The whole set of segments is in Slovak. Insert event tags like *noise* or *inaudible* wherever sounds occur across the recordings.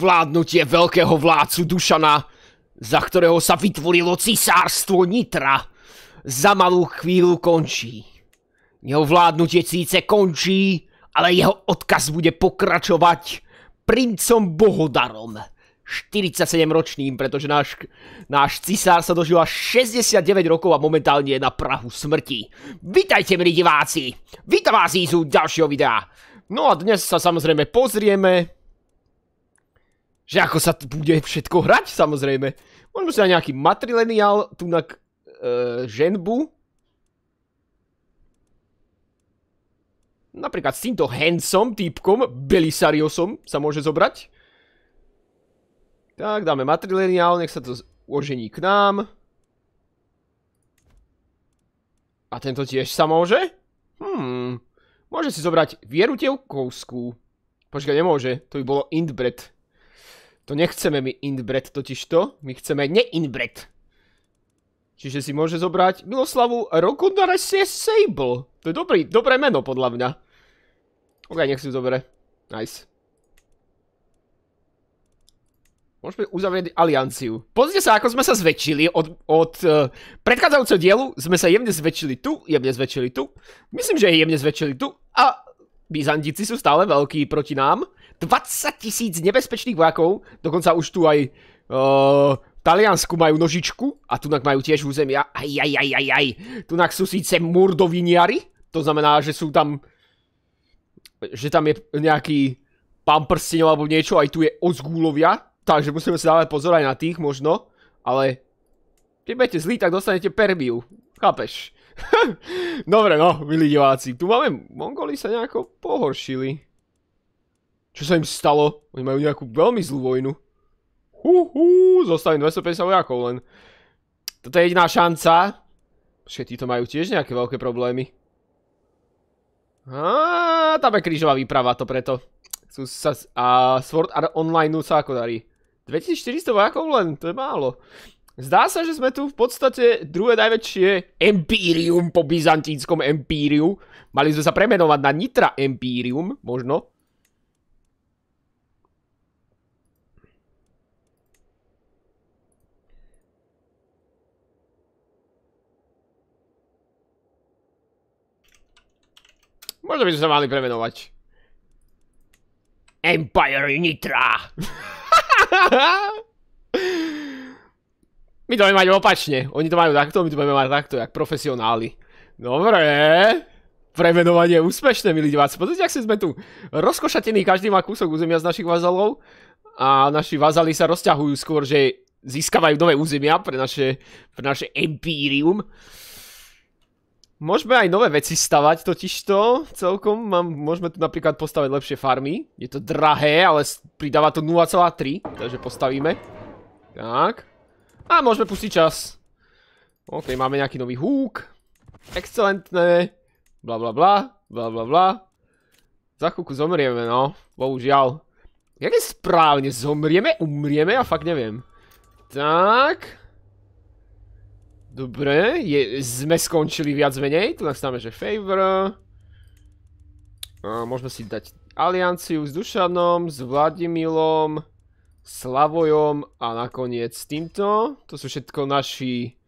Vládnutie veľkého vládcu Dušana, za ktorého sa vytvorilo cisárstvo Nitra, za malú chvíľu končí. Jeho vládnutie síce končí, ale jeho odkaz bude pokračovať princom Bohodarom. 47-ročným, pretože náš, náš cisár sa dožil až 69 rokov a momentálne je na Prahu smrti. Vítajte, milí diváci! Vítam vás ísť u ďalšieho videa. No a dnes sa samozrejme pozrieme že ako sa tu bude všetko hrať, samozrejme. Možno sa nejaký matrileniál, tu na e, ženbu. Napríklad s týmto Hansom týpkom, Belisariosom, sa môže zobrať. Tak, dáme matrileniál, nech sa to ožení k nám. A tento tiež sa môže? Hmm, môže si zobrať Vieru Tevkovskú. Počkaj, nemôže, to by bolo Indbred. To nechceme my inbred totižto, my chceme neinbred. Čiže si môže zobrať Miloslavu Rokundaresie Sable. To je dobrý, dobré meno podľa mňa. Ok, nech si ju zobere. Nice. Môžeme uzavrieť alianciu. Pozrite sa, ako sme sa zväčšili. Od, od uh, predchádzajúceho dielu sme sa jemne zväčšili tu, jemne zväčšili tu. Myslím, že jemne zväčšili tu. A Byzantici sú stále veľkí proti nám. 20 tisíc nebezpečných vojakov, dokonca už tu aj uh, v Taliansku majú nožičku a tunak majú tiež územia. Aj, aj, aj, aj, aj. Tunak sú síce murdoviniari, to znamená, že sú tam že tam je nejaký pán prsteňov alebo niečo, aj tu je ozgúlovia, takže musíme sa dávať pozor aj na tých možno, ale keď budete zlí, tak dostanete permiu, chápeš? *laughs* Dobre no, milí diváci, tu máme, Mongoli sa nejako pohoršili. Čo sa im stalo? Oni majú nejakú veľmi zlú vojnu. Huhú, zostavím 250 vojakov len. Toto je jediná šanca. Všetí to majú tiež nejaké veľké problémy. Aaaa, tam je krížová výprava, to preto. Chcú sa, a Sword Art Online sa ako darí. 2400 vojakov len, to je málo. Zdá sa, že sme tu v podstate druhé najväčšie empírium po byzantínskom empíriu. Mali sme sa premenovať na Nitra empírium, možno. Možno by sme sa mali premenovať. Empire Nitra. *laughs* my to budeme mať opačne. Oni to majú takto, my to budeme mať takto, jak profesionáli. Dobre. Premenovanie je úspešné, milí diváci. Pozrite, ak sme tu rozkošatení, každý má kúsok územia z našich vazalov a naši vazali sa rozťahujú skôr, že získavajú nové územia pre naše, pre naše empírium. Môžeme aj nové veci stavať totižto celkom. Mám, môžeme tu napríklad postaviť lepšie farmy. Je to drahé, ale pridáva to 0,3. Takže postavíme. Tak. A môžeme pustiť čas. OK, máme nejaký nový húk. Excelentné. Bla bla bla. Bla bla bla. Za chvíľku zomrieme, no. Bohužiaľ. Jak je správne? Zomrieme? Umrieme? Ja fakt neviem. Tak. Dobre, je, sme skončili viac menej, tu nás dáme, že favor. A môžeme si dať alianciu s Dušanom, s Vladimilom, Slavojom a nakoniec s týmto. To sú všetko naši,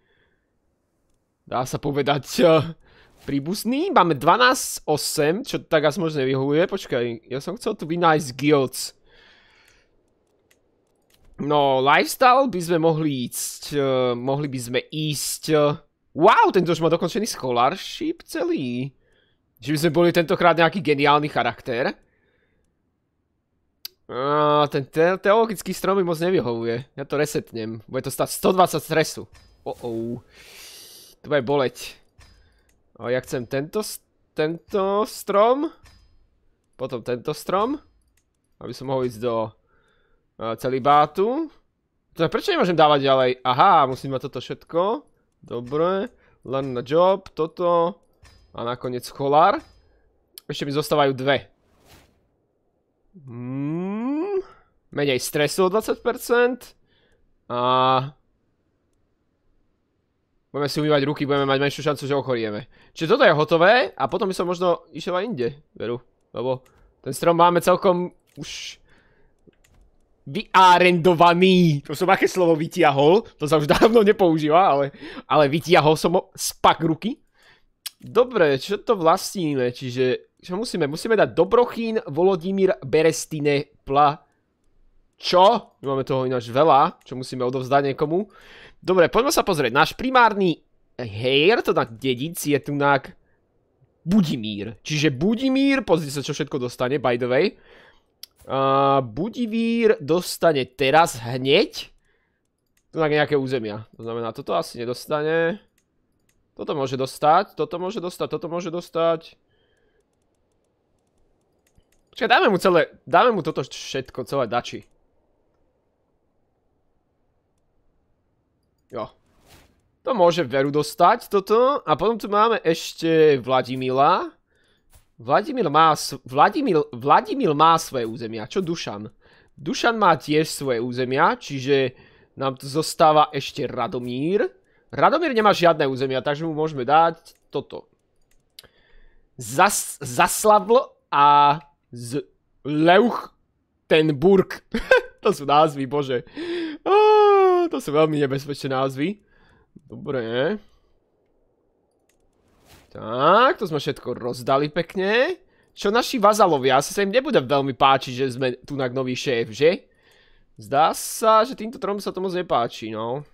dá sa povedať, eh, príbuzní. Máme 12-8, čo tak asi možno nevyhovuje. Počkaj, ja som chcel tu vynájsť guilds. No, lifestyle by sme mohli ísť, uh, mohli by sme ísť... Uh, wow, tento už má dokončený scholarship celý. Že by sme boli tentokrát nejaký geniálny charakter. Uh, ten te teologický strom mi moc nevyhovuje. Ja to resetnem. Bude to stať 120 stresu. Oh, oh. To bude boleť. A ja chcem tento, tento strom. Potom tento strom. Aby som mohol ísť do celibátu. Teda prečo nemôžem dávať ďalej? Aha, musím mať toto všetko. Dobre. Len na job, toto. A nakoniec cholár. Ešte mi zostávajú dve. Hmm. Menej stresu o 20%. A... Budeme si umývať ruky, budeme mať menšiu šancu, že ochorieme. Čiže toto je hotové a potom by som možno išiel aj inde, veru. Lebo ten strom máme celkom už vyárendovaný. To som aké slovo vytiahol, to sa už dávno nepoužíva, ale, ale vytiahol som ho z pak ruky. Dobre, čo to vlastníme? Čiže čo musíme? Musíme dať Dobrochín, Volodímir, Berestine, Pla. Čo? My máme toho ináč veľa, čo musíme odovzdať niekomu. Dobre, poďme sa pozrieť. Náš primárny hejer, to na dedic, je tu na. Budimír. Čiže Budimír, pozri sa, čo všetko dostane, by the way. Budivír dostane teraz hneď. Tu na nejaké územia. To znamená, toto asi nedostane. Toto môže dostať, toto môže dostať, toto môže dostať. Počkaj, dáme mu celé, dáme mu toto všetko, celé dači. Jo. To môže Veru dostať, toto. A potom tu máme ešte Vladimila. Vladimír má, Vladimír, Vladimír má svoje územia, čo Dušan? Dušan má tiež svoje územia, čiže nám tu zostáva ešte Radomír. Radomír nemá žiadne územia, takže mu môžeme dať toto. Zas, zaslavl a z ten burg. *laughs* to sú názvy, bože. to sú veľmi nebezpečné názvy. Dobre. Tak, to sme všetko rozdali pekne. Čo naši vazalovia? Asi sa im nebude veľmi páčiť, že sme tu na nový šéf, že? Zdá sa, že týmto trom sa to moc nepáči, no.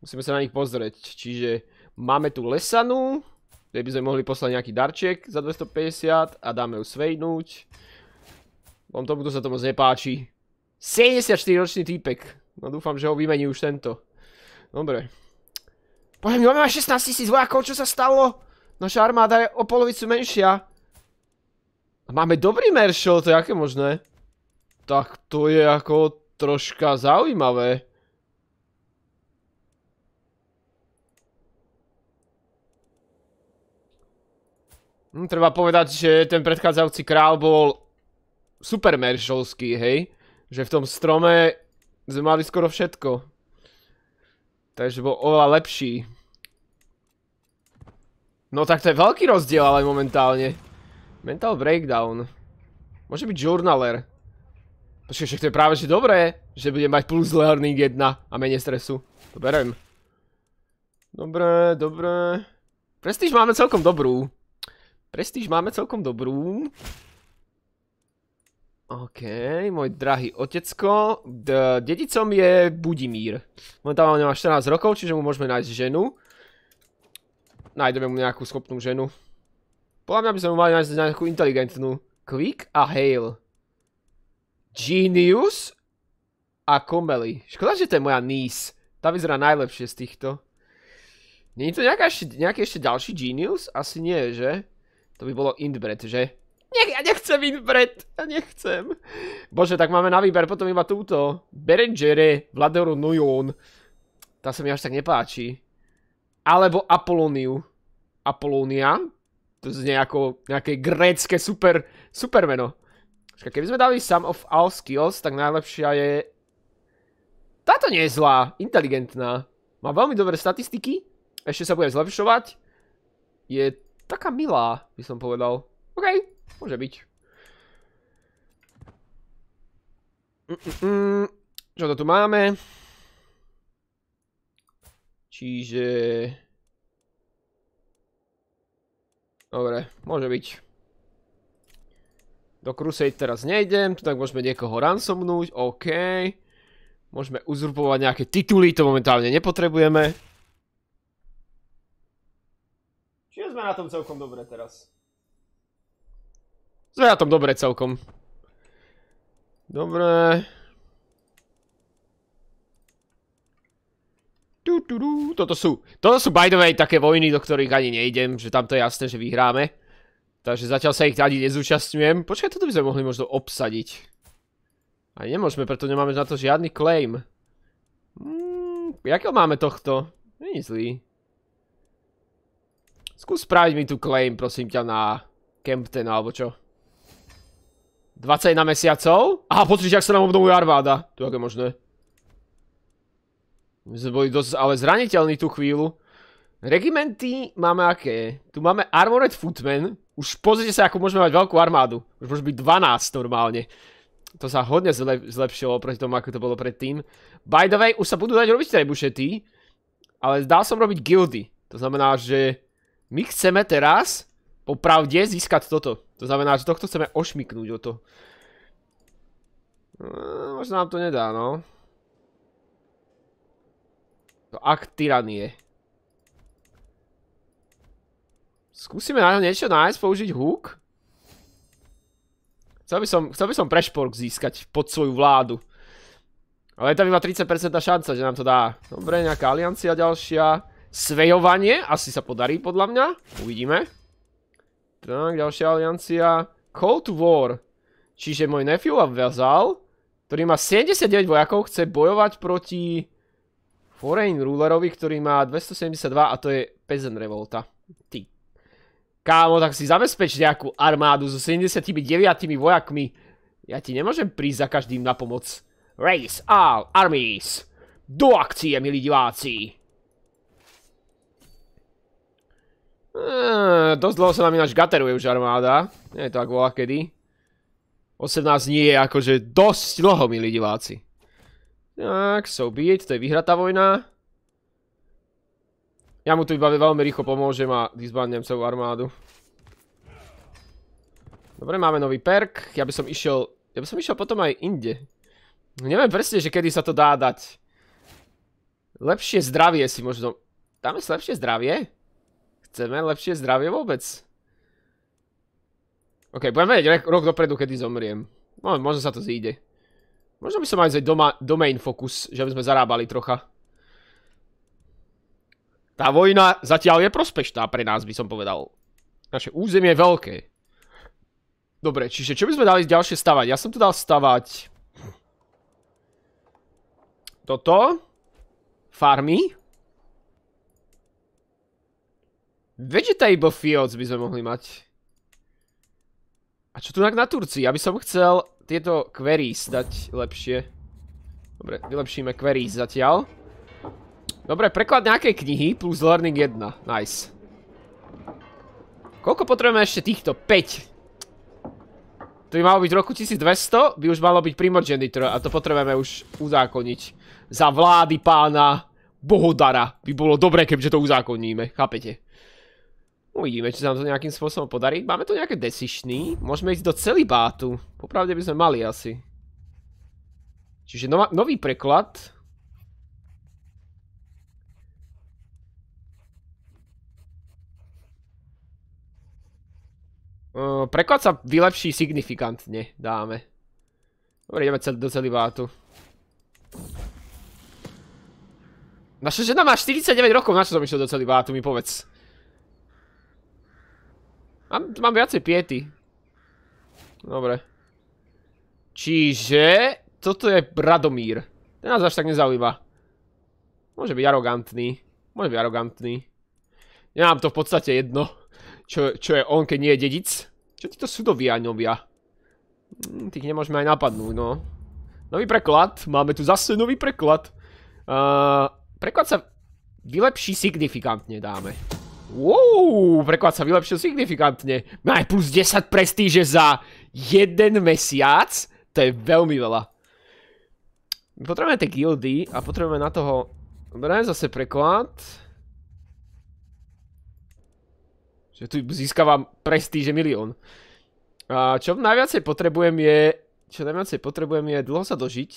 Musíme sa na nich pozrieť. Čiže máme tu lesanu, kde by sme mohli poslať nejaký darček za 250 a dáme ju svejnúť. Vom tomu to sa to moc nepáči. 74-ročný týpek. No dúfam, že ho vymení už tento. Dobre. Bože, my máme 16 tisíc vojakov, čo sa stalo? Naša no armáda je o polovicu menšia. máme dobrý meršel, to je aké možné? Tak to je ako troška zaujímavé. Hm, treba povedať, že ten predchádzajúci král bol super meršolský, hej? Že v tom strome sme mali skoro všetko. Takže bol oveľa lepší. No tak to je veľký rozdiel ale momentálne. Mental breakdown. Môže byť journaler. Počkej, však to je práve že dobré, že bude mať plus learning 1 a menej stresu. To berem. Dobre, dobre. Prestíž máme celkom dobrú. Prestíž máme celkom dobrú. OK, môj drahý otecko. dedicom je Budimír. Momentálne má 14 rokov, čiže mu môžeme nájsť ženu nájdeme mu nejakú schopnú ženu. Podľa mňa by sme mu mali nájsť nejakú inteligentnú. Quick a Hale. Genius a komely. Škoda, že to je moja niece. Tá vyzerá najlepšie z týchto. Není to nejaký ešte ďalší Genius? Asi nie, že? To by bolo Inbred, že? Nie, ja nechcem Inbred, ja nechcem. Bože, tak máme na výber potom iba túto. Berengere, Vladoro Nuyon. Tá sa mi až tak nepáči alebo Apolóniu. Apolónia, to znie ako nejaké grécké super, supermeno. Keby sme dali Sum of All Skills, tak najlepšia je... Táto nie je zlá, inteligentná. Má veľmi dobré statistiky, ešte sa bude zlepšovať. Je taká milá, by som povedal. OK, môže byť. Mm, mm, mm. Čo to tu máme? Čiže... Dobre, môže byť. Do Crusade teraz nejdem, tu tak môžeme niekoho ransomnúť, OK. Môžeme uzurpovať nejaké tituly, to momentálne nepotrebujeme. Čiže sme na tom celkom dobre teraz. Sme na tom dobre celkom. Dobre. Tu, tu, tu. Toto sú, toto sú by the way také vojny, do ktorých ani nejdem, že tam to je jasné, že vyhráme. Takže zatiaľ sa ich ani nezúčastňujem. Počkaj, toto by sme mohli možno obsadiť. A nemôžeme, preto nemáme na to žiadny claim. Hmm, jakého máme tohto? Není zlý. Skús spraviť mi tu claim, prosím ťa, na Campton alebo čo. 21 mesiacov? Aha, pozriš, jak sa nám obnovuje armáda. To je aké možné. My sme boli dosť ale zraniteľní tú chvíľu. Regimenty máme aké? Tu máme Armored Footmen. Už pozrite sa, ako môžeme mať veľkú armádu. Už môže byť 12 normálne. To sa hodne zlepšilo proti tomu, ako to bolo predtým. By the way, už sa budú dať robiť trebušety. Ale dal som robiť guildy. To znamená, že my chceme teraz popravde získať toto. To znamená, že tohto chceme ošmiknúť o to. Ehm, možno nám to nedá, no. No, Akt tyranie. Skúsime na niečo nájsť, použiť hook. Chcel by som, chcel by som prešpork získať pod svoju vládu. Ale je tam iba 30% šanca, že nám to dá. Dobre, nejaká aliancia ďalšia. Svejovanie, asi sa podarí podľa mňa. Uvidíme. Tak, ďalšia aliancia. to War. Čiže môj nephew a vezal, ktorý má 79 vojakov, chce bojovať proti Foreign Rulerovi, ktorý má 272 a to je Peasant Revolta. Ty. Kámo, tak si zabezpeč nejakú armádu so 79 vojakmi. Ja ti nemôžem prísť za každým na pomoc. Race all armies. Do akcie, milí diváci. Eh, dosť dlho sa nám ináč gateruje už armáda. Nie je to ako kedy. 18 dní je akože dosť dlho, milí diváci. Tak, so be it, to je vyhratá vojna. Ja mu tu iba veľmi rýchlo pomôžem a disbandnem celú armádu. Dobre, máme nový perk. Ja by som išiel... Ja by som išiel potom aj inde. No neviem presne, že kedy sa to dá dať. Lepšie zdravie si možno... Dáme si lepšie zdravie? Chceme lepšie zdravie vôbec? OK, budem vedieť rok dopredu, kedy zomriem. No, možno sa to zíde. Možno by som aj vzal doma, domain focus, že by sme zarábali trocha. Tá vojna zatiaľ je prospešná pre nás, by som povedal. Naše územie je veľké. Dobre, čiže čo by sme dali ďalšie stavať? Ja som tu dal stavať... Toto. Farmy. Vegetable fields by sme mohli mať. A čo tu na Turcii? Ja by som chcel tieto queries dať lepšie. Dobre, vylepšíme queries zatiaľ. Dobre, preklad nejakej knihy plus learning 1. Nice. Koľko potrebujeme ešte týchto? 5. To by malo byť v roku 1200, by už malo byť primogenitor a to potrebujeme už uzákoniť. Za vlády pána Bohodara by bolo dobre, keďže to uzákoníme, chápete? Uvidíme, či sa nám to nejakým spôsobom podarí. Máme tu nejaké desišny. Môžeme ísť do celibátu. Popravde by sme mali asi. Čiže nový preklad. preklad sa vylepší signifikantne, dáme. Dobre, ideme do bátu. Naša žena má 49 rokov, na čo som išiel do celibátu, mi povedz. Mám, mám viacej piety. Dobre. Čiže... Toto je Radomír. Ten nás až tak nezaujíva. Môže byť arogantný. Môže byť arogantný. Ja mám to v podstate jedno. Čo, čo je on, keď nie je dedic. Čo títo Hm, Tých nemôžeme aj napadnúť, no. Nový preklad. Máme tu zase nový preklad. Uh, preklad sa vylepší signifikantne, dáme. Wow, preklad sa vylepšil signifikantne. Má aj plus 10 prestíže za jeden mesiac. To je veľmi veľa. My potrebujeme tie gildy a potrebujeme na toho... Dobre, zase preklad. Že tu získavam prestíže milión. A čo najviacej potrebujem je... Čo najviacej potrebujem je dlho sa dožiť.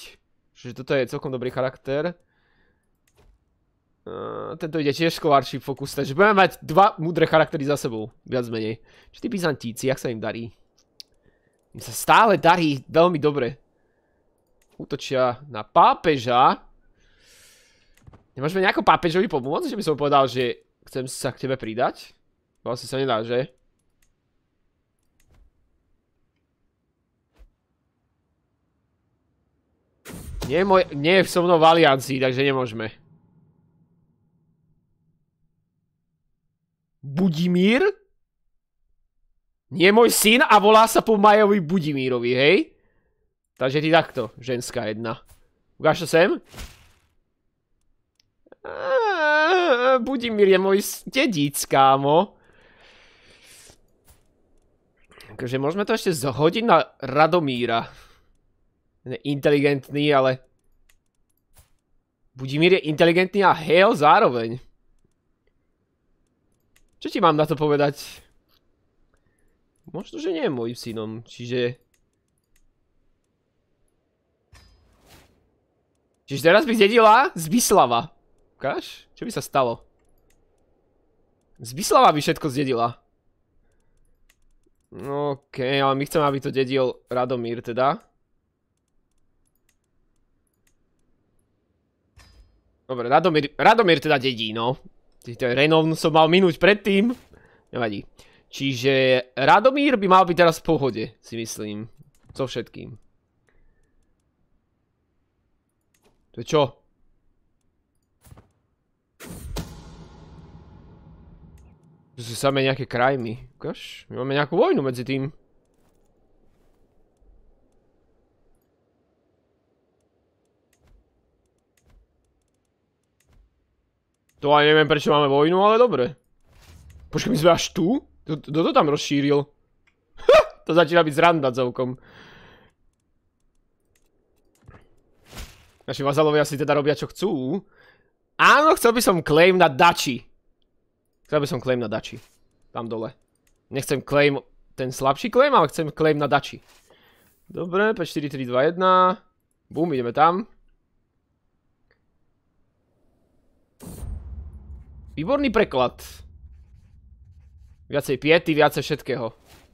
Čiže toto je celkom dobrý charakter. Eh, tento ide tiež Scholarship fokus, takže budeme mať dva múdre charaktery za sebou, viac menej. Čiže tí Byzantíci, jak sa im darí? Im sa stále darí veľmi dobre. Útočia na pápeža. Nemôžeme nejako pápežovi pomôcť, že by som povedal, že chcem sa k tebe pridať? Vlastne sa nedá, že? nie je so mnou v aliancii, takže nemôžeme. Budimír? Nie môj syn a volá sa po Majovi Budimírovi, hej? Takže ty takto, ženská jedna. Ukáž to sem? Budimír je môj dedíc, kámo. Takže môžeme to ešte zhodiť na Radomíra. Inteligentný, ale... Budimír je inteligentný a hejl zároveň. Čo ti mám na to povedať? Možno, že nie je môj synom, čiže... Čiže teraz by zjedila Zbislava. Ukáž? Čo by sa stalo? Zbislava by všetko zjedila. Okej, ale my chceme, aby to dedil Radomír teda. Dobre, Radomír, Radomír teda dedí, no. Týto Renovn som mal minúť predtým. Nevadí. Čiže Radomír by mal byť teraz v pohode, si myslím. So všetkým. To je čo? To sú samé nejaké krajmy. Ukáž? My máme nejakú vojnu medzi tým. To aj neviem, prečo máme vojnu, ale dobre. Počkaj, my sme až tu? Kto to tam rozšíril? to začína byť zranda celkom. Naši vazalovia si teda robia, čo chcú. Áno, chcel by som claim na dači. Chcel by som claim na dači. Tam dole. Nechcem claim ten slabší claim, ale chcem claim na dači. Dobre, 5, 4, 3, 2, 1. Bum, ideme tam. Výborný preklad. Viacej piety, viacej všetkého.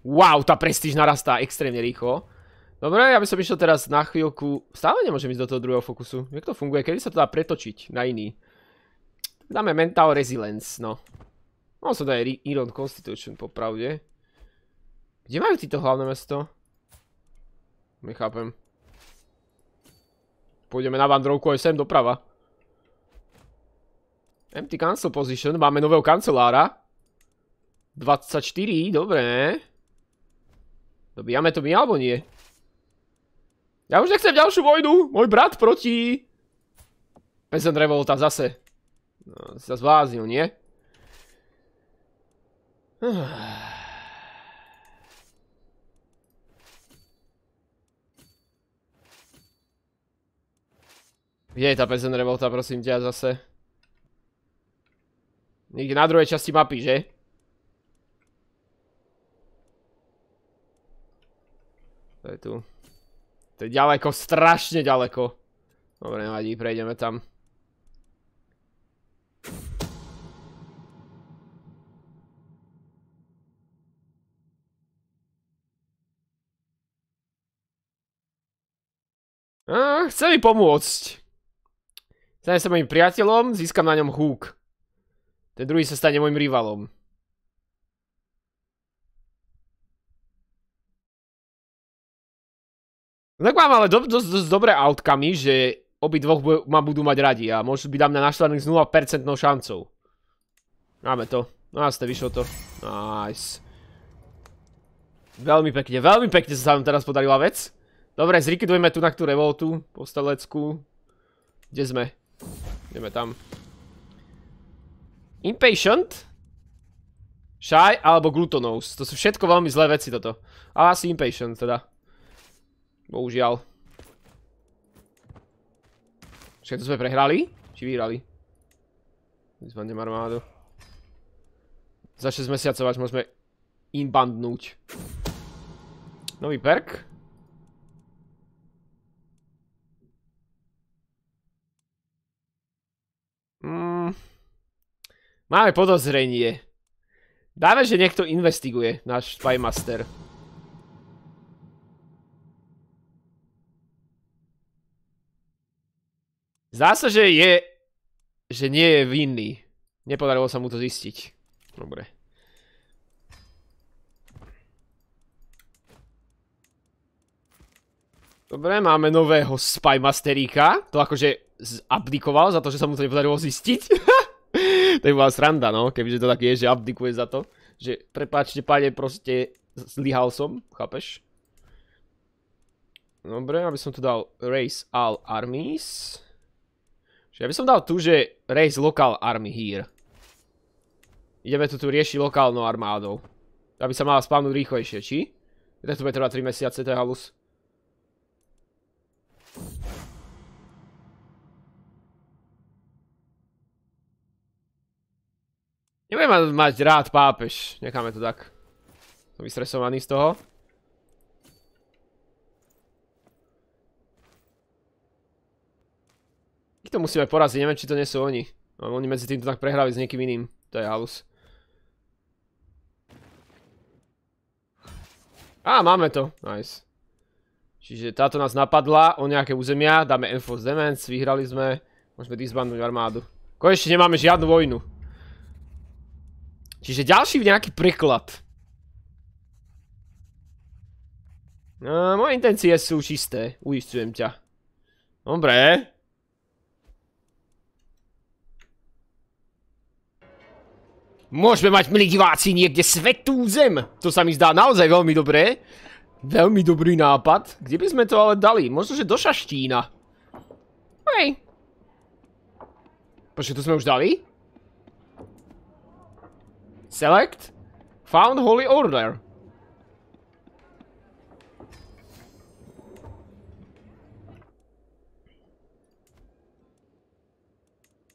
Wow, tá prestíž narastá extrémne rýchlo. Dobre, ja by som išiel teraz na chvíľku... Stále nemôžem ísť do toho druhého fokusu. Jak to funguje? Kedy sa to dá pretočiť na iný? Dáme Mental Resilience, no. No som to aj Iron Constitution, popravde. Kde majú títo hlavné mesto? Nechápem. Pôjdeme na vandrovku aj sem doprava. Empty cancel position, máme nového kancelára. 24, dobre. Dobíjame to my alebo nie? Ja už nechcem ďalšiu vojnu, môj brat proti... Peasant Revolta zase. No, sa zvláznil, nie? Kde je tá Peasant Revolta, prosím ťa, zase? Niekde na druhej časti mapy, že? To je tu. To je ďaleko, strašne ďaleko. Dobre, nevadí, prejdeme tam. A, chce mi pomôcť. Stane sa mojim priateľom, získam na ňom húk. Ten druhý sa stane môjim rivalom. No tak mám ale dosť do, dobré outcome, že obi dvoch ma budú mať radi a môžu byť na mňa našlených s 0% šancou. Máme to. No jasne, vyšlo to. Nice. Veľmi pekne, veľmi pekne sa vám teraz podarila vec. Dobre, zrikidujeme tu na tú revoltu, postelecku. Kde sme? Ideme tam. Impatient? Shy alebo Glutonous. To sú všetko veľmi zlé veci toto. Ale asi Impatient teda. Bohužiaľ. Všetko to sme prehrali? Či vyhrali? Vyzvanem armádu. Za 6 mesiacov až môžeme inbandnúť. Nový perk. Máme podozrenie. Dáme, že niekto investiguje, náš Spymaster. Zdá sa, že je... že nie je vinný. Nepodarilo sa mu to zistiť. Dobre. Dobre, máme nového Spymasteríka. To akože zabdikoval za to, že sa mu to nepodarilo zistiť. *laughs* *laughs* to by bola sranda, no, kebyže to tak je, že abdikuje za to, že prepáčte pane, proste zlyhal som, chápeš? Dobre, aby som tu dal race all armies. ja by som dal tu, že race local army here. Ideme tu tu riešiť lokálnou armádou. Aby sa mala spavnúť rýchlejšie, či? Tak to bude trvať 3 mesiace, to je halus. Nebudem mať rád pápež. Necháme to tak. Som vystresovaný z toho. Ich to musíme poraziť, neviem či to nie sú oni. Ale oni medzi týmto tak prehrali s niekým iným. To je halus. Á, máme to. Nice. Čiže táto nás napadla o nejaké územia. Dáme Enforce Demence, vyhrali sme. Môžeme disbandnúť armádu. Konečne nemáme žiadnu vojnu. Čiže ďalší nejaký príklad. No, moje intencie sú čisté, uistujem ťa. Dobre. Môžeme mať, milí diváci, niekde svetú zem. To sa mi zdá naozaj veľmi dobré. Veľmi dobrý nápad. Kde by sme to ale dali? Možno, že do Šaštína. Hej. Počkej, to sme už dali? Select. Found holy order.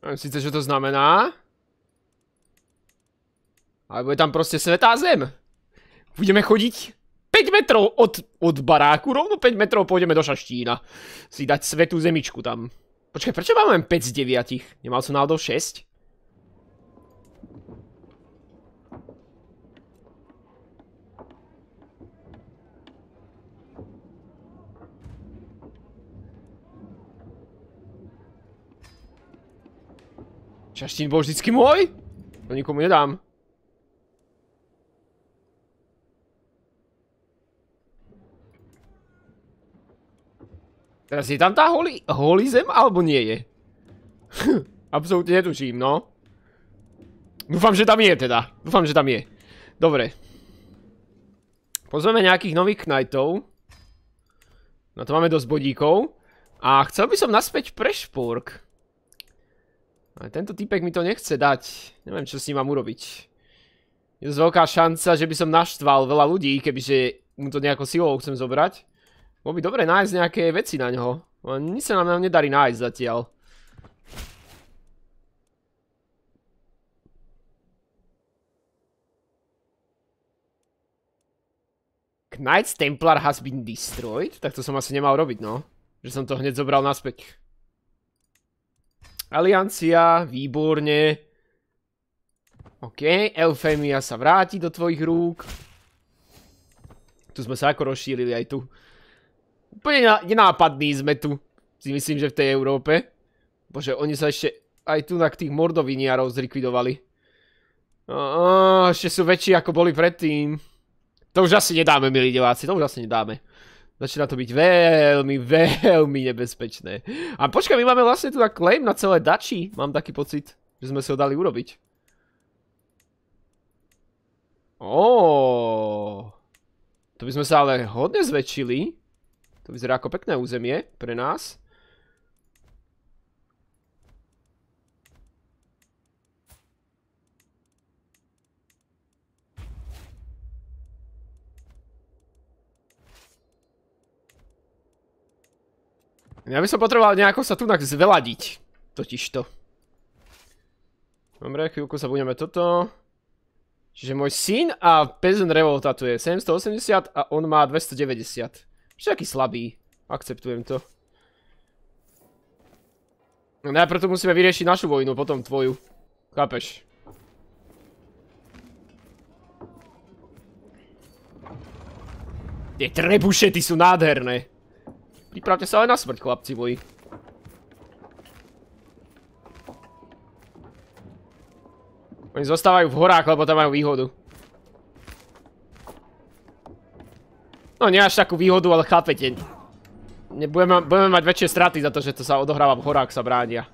Neviem síce, čo to znamená. Ale bude tam proste svetá zem. Budeme chodiť 5 metrov od, od baráku, rovno 5 metrov pôjdeme do Šaštína. Si dať svetú zemičku tam. Počkaj, prečo mám len 5 z 9? Nemal som náhodou 6? Čaštín bol vždycky môj? To nikomu nedám. Teraz je tam tá holý, holý zem, alebo nie je? *laughs* Absolutne netučím, no. Dúfam, že tam je teda. Dúfam, že tam je. Dobre. Pozveme nejakých nových knajtov. Na to máme dosť bodíkov. A chcel by som naspäť Prešpúrk. Ale tento typek mi to nechce dať. Neviem, čo s ním mám urobiť. Je to veľká šanca, že by som naštval veľa ľudí, kebyže mu to nejakou silou chcem zobrať. Bolo by dobre nájsť nejaké veci na ňoho. Len nič sa nám nedarí nájsť zatiaľ. Knight's Templar has been destroyed? Tak to som asi nemal robiť, no. Že som to hneď zobral naspäť. Aliancia, výborne. OK, Elfemia sa vráti do tvojich rúk. Tu sme sa ako rozšírili aj tu. Úplne nenápadní sme tu. Si myslím, že v tej Európe. Bože, oni sa ešte aj tu na tých mordoviniarov zlikvidovali. ešte sú väčší ako boli predtým. To už asi nedáme, milí diváci, to už asi nedáme. Začína to byť veľmi, *laughs* veľmi nebezpečné. A počkaj, my máme vlastne tu claim na celé dači. Mám taký pocit, že sme si ho dali urobiť. Ó, to by sme sa ale hodne zväčšili. To vyzerá ako pekné územie pre nás. Ja by som potreboval nejako sa tunak zveladiť. Totižto. Dobre, chvíľku sa budeme toto. Čiže môj syn a Peasant Revolta tu je 780 a on má 290. Čiže Všaký slabý. Akceptujem to. Najprv tu musíme vyriešiť našu vojnu, potom tvoju. Chápeš? Tie trebušety sú nádherné. Pripravte sa aj na smrť, chlapci moji. Oni zostávajú v horách, lebo tam majú výhodu. No nie až takú výhodu, ale chápete. budeme mať väčšie straty za to, že to sa odohráva v horách, sa bránia.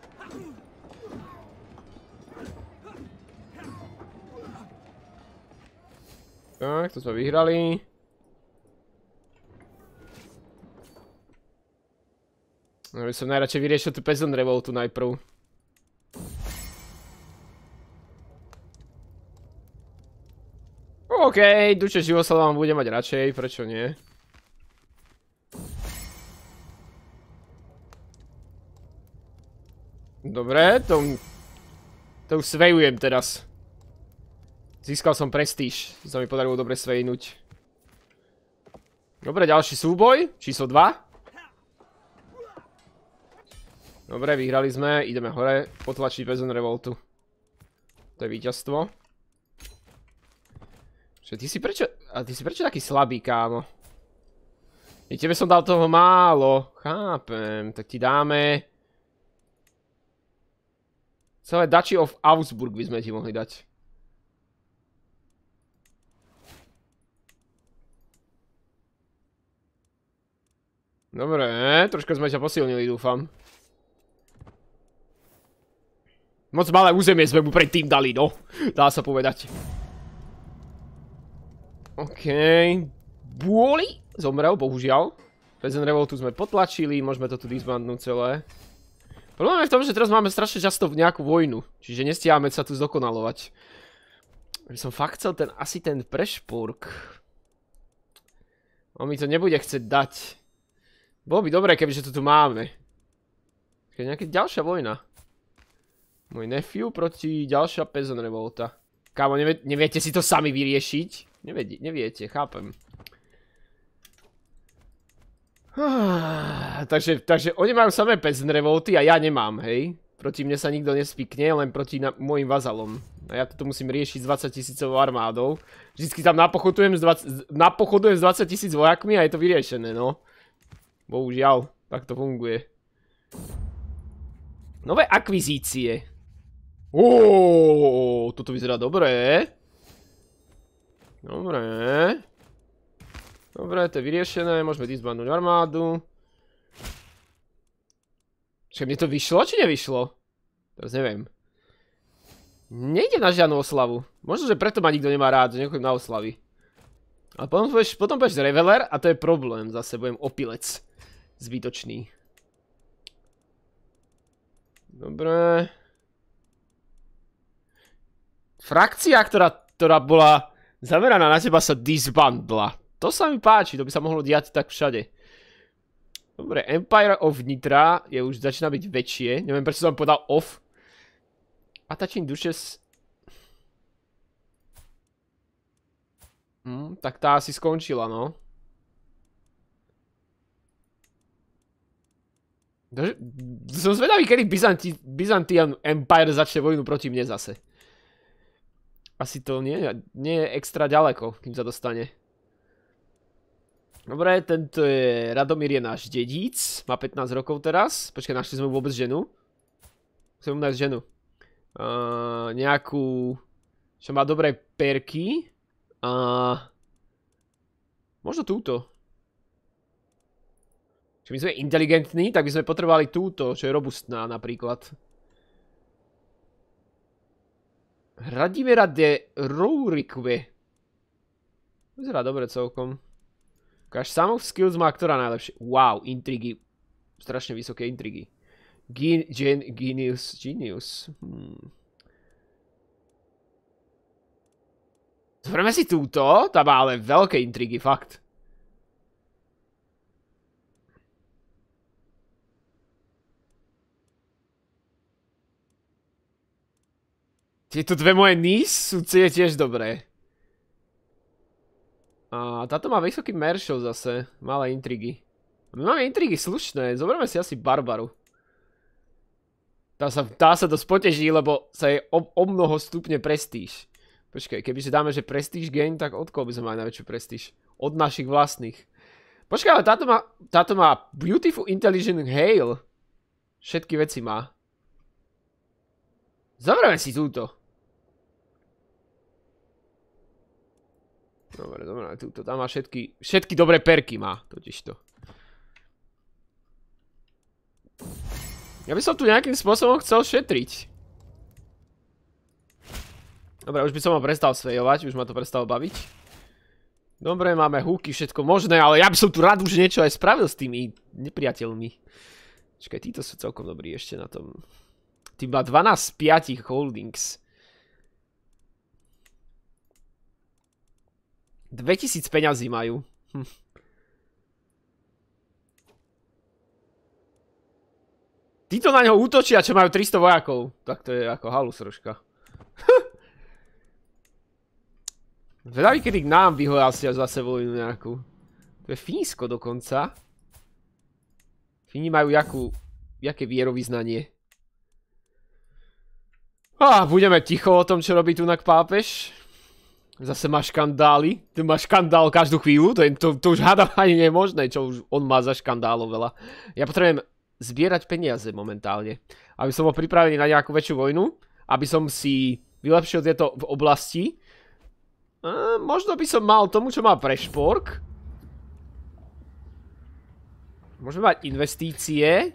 Tak, to sme vyhrali. No by som najradšej vyriešil tú peasant revoltu najprv. OK, duče živo sa vám bude mať radšej, prečo nie? Dobre, to... To už svejujem teraz. Získal som prestíž, sa mi podarilo dobre svejnúť. Dobre, ďalší súboj, číslo 2. Dobre, vyhrali sme, ideme hore, potlačiť väzen revoltu. To je víťazstvo. Čo, ty si prečo, a ty si prečo taký slabý, kámo? I tebe som dal toho málo, chápem, tak ti dáme... Celé Dači of Augsburg by sme ti mohli dať. Dobre, troška sme ťa posilnili, dúfam. Moc malé územie sme mu predtým dali, no. Dá sa povedať. Okej. Bôli? Zomrel, bohužiaľ. Pezen Revoltu sme potlačili, môžeme to tu disbandnúť celé. Problém je v tom, že teraz máme strašne často nejakú vojnu. Čiže nestiháme sa tu zdokonalovať. By som fakt chcel ten, asi ten prešpúrk. On mi to nebude chceť dať. Bolo by dobré, kebyže to tu máme. Keď nejaká ďalšia vojna. Môj nephew proti ďalšia Pezon Revolta. Kámo, neviete si to sami vyriešiť? neviete, chápem. Ah, takže, oni majú samé Pezon Revolty a ja nemám, hej? Proti mne sa nikto nespikne, len proti môjim vazalom. A ja toto musím riešiť s 20 tisícovou armádou. Vždycky tam napochodujem s 20, napochodujem s 20 tisíc vojakmi a je to vyriešené, no. Bohužiaľ, tak to funguje. Nové akvizície. Oooo, toto vyzerá dobre. Dobre. Dobre, to je vyriešené, môžeme disbandnúť armádu. Však mne to vyšlo, či nevyšlo? Teraz neviem. Nejde na žiadnu oslavu. Možno, že preto ma nikto nemá rád, že nechodím na oslavy. A potom budeš, potom budeš reveler a to je problém. Zase budem opilec. Zbytočný. Dobre frakcia, ktorá, ktorá bola zameraná na teba, sa disbandla. To sa mi páči, to by sa mohlo diať tak všade. Dobre, Empire of Nitra je už začína byť väčšie. Neviem, prečo som podal off. Atačin Duchess... Hm, tak tá asi skončila, no. Som zvedavý, kedy Byzantian Empire začne vojnu proti mne zase. Asi to nie, nie je extra ďaleko, kým sa dostane. Dobre, tento je... Radomír je náš dedíc. Má 15 rokov teraz. Počkaj, našli sme vôbec ženu? Chcem nájsť ženu. Uh, nejakú... Čo má dobré perky. Uh, možno túto. Čiže my sme inteligentní, tak by sme potrebovali túto, čo je robustná napríklad. Radimira de Rourikve. Vyzerá dobre celkom. Ukáž, samov skills má ktorá najlepšie. Wow, intrigy. Strašne vysoké intrigy. gen, genius, genius. Hmm. Zvrme si túto, tá má ale veľké intrigy, fakt. Tieto dve moje níz sú tiež dobré. A táto má vysoký meršov zase. Malé intrigy. My máme intrigy slušné. Zoberme si asi Barbaru. Tá sa, tá sa dosť poteží, lebo sa jej o, o mnoho stupne prestíž. Počkaj, kebyže dáme, že prestíž gain, tak od koho by sme mali najväčšiu prestíž? Od našich vlastných. Počkaj, ale táto má, táto má Beautiful Intelligent Hail. Všetky veci má. Zavrame si túto. Dobre, dobre, túto, tam má všetky, všetky dobré perky má, to. Ja by som tu nejakým spôsobom chcel šetriť. Dobre, už by som ho prestal svejovať, už ma to prestalo baviť. Dobre, máme húky, všetko možné, ale ja by som tu rád už niečo aj spravil s tými nepriateľmi. Čakaj, títo sú celkom dobrí ešte na tom. Tým má 12 z 5 holdings. 2000 peňazí majú. Hm. Títo na ňo útočia, čo majú 300 vojakov. Tak to je ako halus troška. Zvedavý, kedy k nám až zase vojnu nejakú. To je Fínsko dokonca. Fíni majú jakú, jaké vierovýznanie. A budeme ticho o tom, čo robí tu na pápež. Zase má škandály. Ty máš škandál každú chvíľu, to, je, to, to už hádam *laughs* ani nie je možné, čo už on má za škandálo veľa. Ja potrebujem zbierať peniaze momentálne, aby som bol pripravený na nejakú väčšiu vojnu, aby som si vylepšil tieto v oblasti. E, možno by som mal tomu, čo má prešpork. Môžeme mať investície.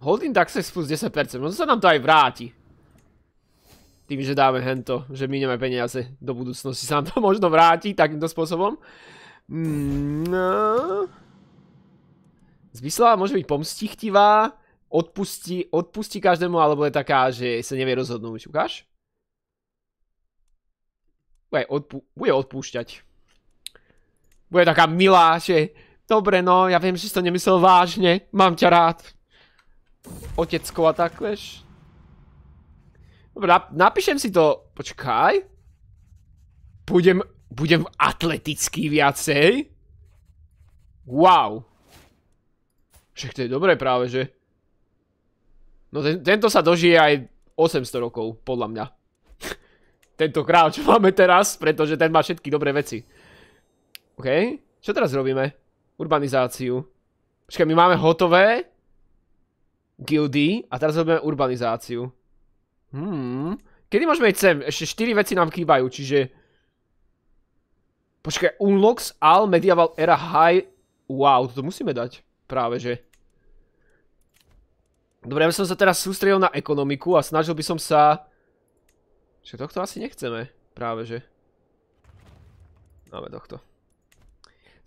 Holding Access plus 10%, možno sa nám to aj vráti. Tým, že dáme hento, že míňame peniaze do budúcnosti, sa nám to možno vráti takýmto spôsobom. Mm, no. Zmyslava môže byť pomstichtivá, odpustí, odpustí každému, alebo je taká, že sa nevie rozhodnúť. Ukáž? Bude, odpú bude odpúšťať. Bude taká milá, že dobre no, ja viem, že si to nemyslel vážne, mám ťa rád. Otecko vieš. Dobre, napíšem si to... Počkaj. Budem... Budem atletický viacej. Wow. Však to je dobré práve, že? No ten, tento sa dožije aj 800 rokov, podľa mňa. Tento kráľ, čo máme teraz, pretože ten má všetky dobré veci. OK. Čo teraz robíme? Urbanizáciu. Počkaj, my máme hotové gildy a teraz robíme urbanizáciu. Hmm. Kedy môžeme ísť sem? Ešte 4 veci nám chýbajú, čiže... Počkaj, Unlocks, all Medieval Era, High... Wow, toto musíme dať. Práve že. Dobre, ja som sa teraz sústredil na ekonomiku a snažil by som sa... Čiže tohto asi nechceme. Práve že. Máme tohto.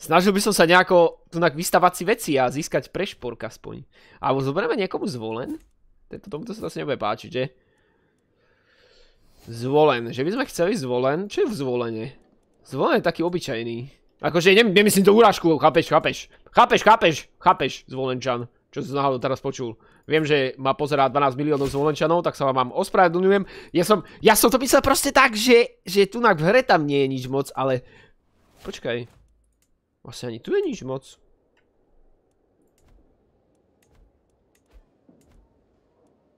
Snažil by som sa nejako tunak vystávať si veci a získať prešporka aspoň. Alebo zoberieme niekomu zvolen? Tento, tomuto sa asi nebude páčiť, že? Zvolen. Že by sme chceli zvolen? Čo je v zvolene? Zvolen je taký obyčajný. Akože nemyslím to úražku, chápeš, chápeš. Chápeš, chápeš, chápeš, zvolenčan. Čo som náhodou teraz počul. Viem, že ma pozerá 12 miliónov zvolenčanov, tak sa vám ospravedlňujem. Ja som, ja som to myslel proste tak, že, že tunak v hre tam nie je nič moc, ale... Počkaj. Vlastne ani tu je nič moc.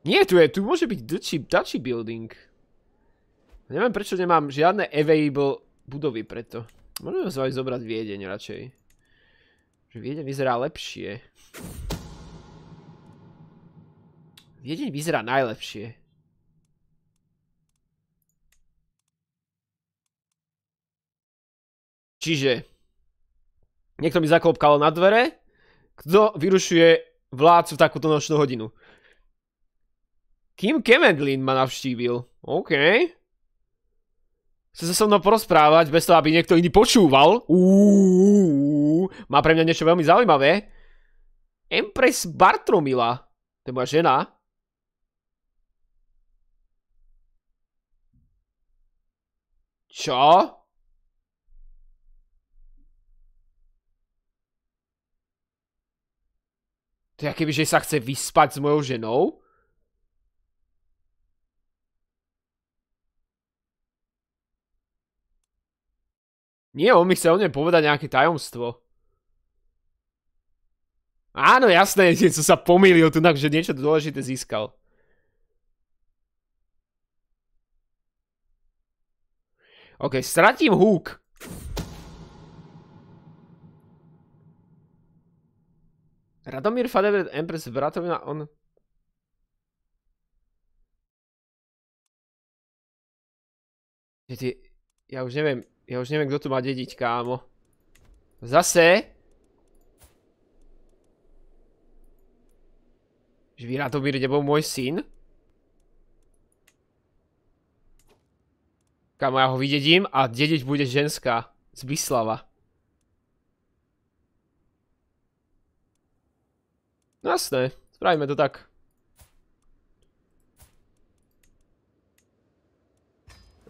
Nie, tu je, tu môže byť dlhší, dlhší building. Neviem, prečo nemám žiadne available budovy preto. Môžeme z vami zobrať Viedeň radšej. Že Viedeň vyzerá lepšie. Viedeň vyzerá najlepšie. Čiže... Niekto mi zaklopkal na dvere. Kto vyrušuje vládcu v takúto nočnú hodinu? Kim Kemedlin ma navštívil. OK. Chce sa so mnou porozprávať, bez toho, aby niekto iný počúval. Uuuu. Má pre mňa niečo veľmi zaujímavé. Empress Bartromila. To je moja žena. Čo? To je keby, že sa chce vyspať s mojou ženou? Nie, on mi chce o nej povedať nejaké tajomstvo. Áno, jasné, som *laughs* sa pomýlil tu, že niečo dôležité získal. OK, stratím húk. Radomir Fadebred Empress Vratovina, on... Ty, ty, ja už neviem, ja už neviem, kto tu má dediť, kámo. Zase? Že vy Radomír nebol môj syn? Kámo, ja ho vydedím a dediť bude ženská. Zbyslava. Zbyslava. No Jasne, spravíme to tak.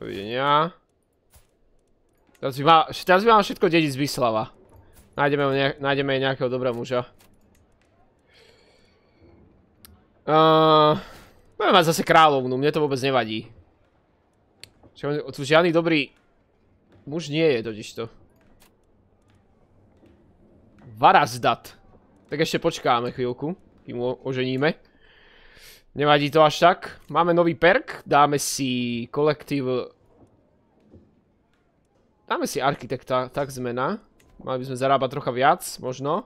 Dovidenia. Teraz by, mám všetko dediť z Vyslava. Nájdeme, jej nejakého dobrého muža. budeme mať zase kráľovnú, mne to vôbec nevadí. Čiže tu žiadny dobrý muž nie je totižto. Varazdat. Tak ešte počkáme chvíľku, kým ho oženíme. Nevadí to až tak. Máme nový perk, dáme si kolektív... Dáme si architekta, tak zmena. Mali by sme zarábať trocha viac, možno.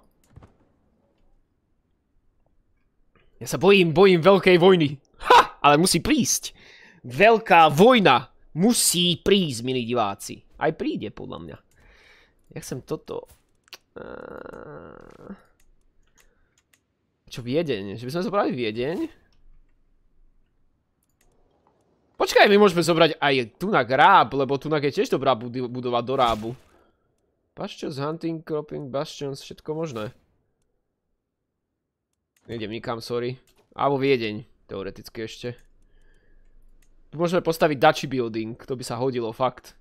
Ja sa bojím, bojím veľkej vojny. Ha! Ale musí prísť. Veľká vojna musí prísť, milí diváci. Aj príde, podľa mňa. Ja chcem toto... Čo Viedeň? Že by sme zobrali Viedeň? Počkaj, my môžeme zobrať aj tunak ráb, lebo tunak je tiež dobrá budova do rábu. Bastions, hunting, cropping, bastions, všetko možné. Nejdem nikam, sorry. Alebo Viedeň, teoreticky ešte. Tu môžeme postaviť dači building, to by sa hodilo, fakt.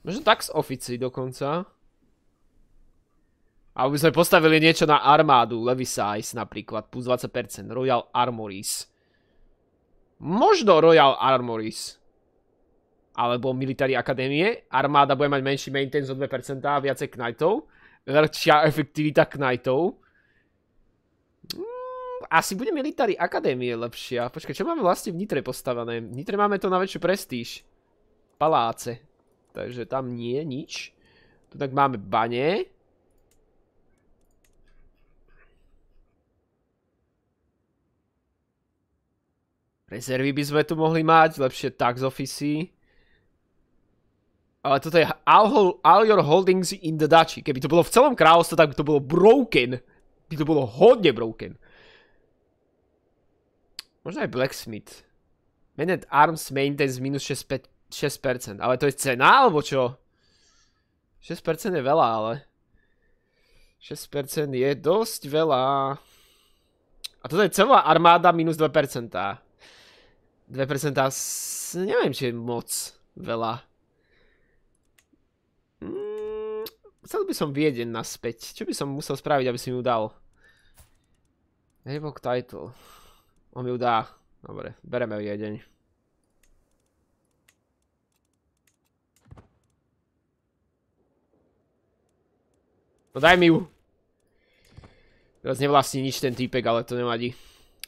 Možno tax ofici dokonca. Aby by sme postavili niečo na armádu, Size napríklad, plus 20%, Royal Armories. Možno Royal Armories. Alebo Military Akadémie. Armáda bude mať menší maintenance o 2% a viacej knightov. Väčšia efektivita knightov. Mm, asi bude Military Akadémie lepšia. Počkaj, čo máme vlastne v Nitre postavené? V Nitre máme to na väčšiu prestíž. Paláce. Takže tam nie, nič. Tu tak máme bane. Rezervy by sme tu mohli mať, lepšie tax office. Ale toto je all, all your holdings in the Duchy. Keby to bolo v celom kráľovstve, tak by to bolo broken. By to bolo hodne broken. Možno aj Blacksmith. Man at Arms Maintenance minus 6, 6%. Ale to je cena, alebo čo? 6% je veľa, ale... 6% je dosť veľa. A toto je celá armáda minus 2%. 2% neviem, či je moc veľa. Mm, chcel by som viedeť naspäť. Čo by som musel spraviť, aby si mi ju dal? Evoke title. On mi ju dá. Dobre, bereme Viedeň. No daj mi ju. Teraz nevlastní nič ten týpek, ale to nevadí.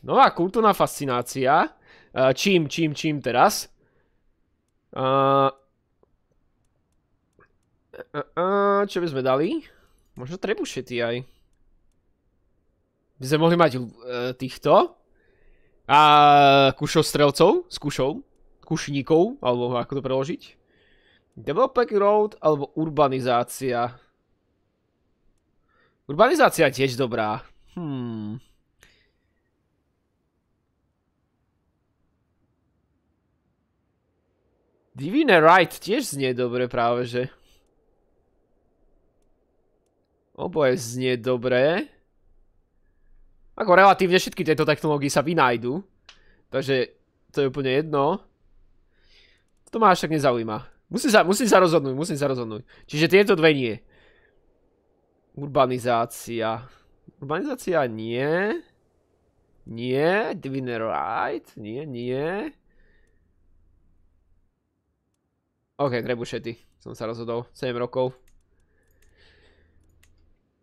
Nová kultúrna fascinácia čím, čím, čím teraz? čo by sme dali? Možno trebušety aj. By sme mohli mať e, týchto. A strelcov, s kušou, kušníkov, alebo ako to preložiť. Developing Road alebo urbanizácia. Urbanizácia je tiež dobrá. Hmm. Divine Right tiež znie dobre práve, že. Oboje znie dobré. Ako relatívne všetky tieto technológie sa vynájdu. Takže to je úplne jedno. To ma až tak nezaujíma. Musím sa, musím sa rozhodnúť, musím sa rozhodnúť. Čiže tieto dve nie. Urbanizácia. Urbanizácia nie. Nie. Divine Right. Nie, nie. OK, trebušety. Som sa rozhodol. 7 rokov.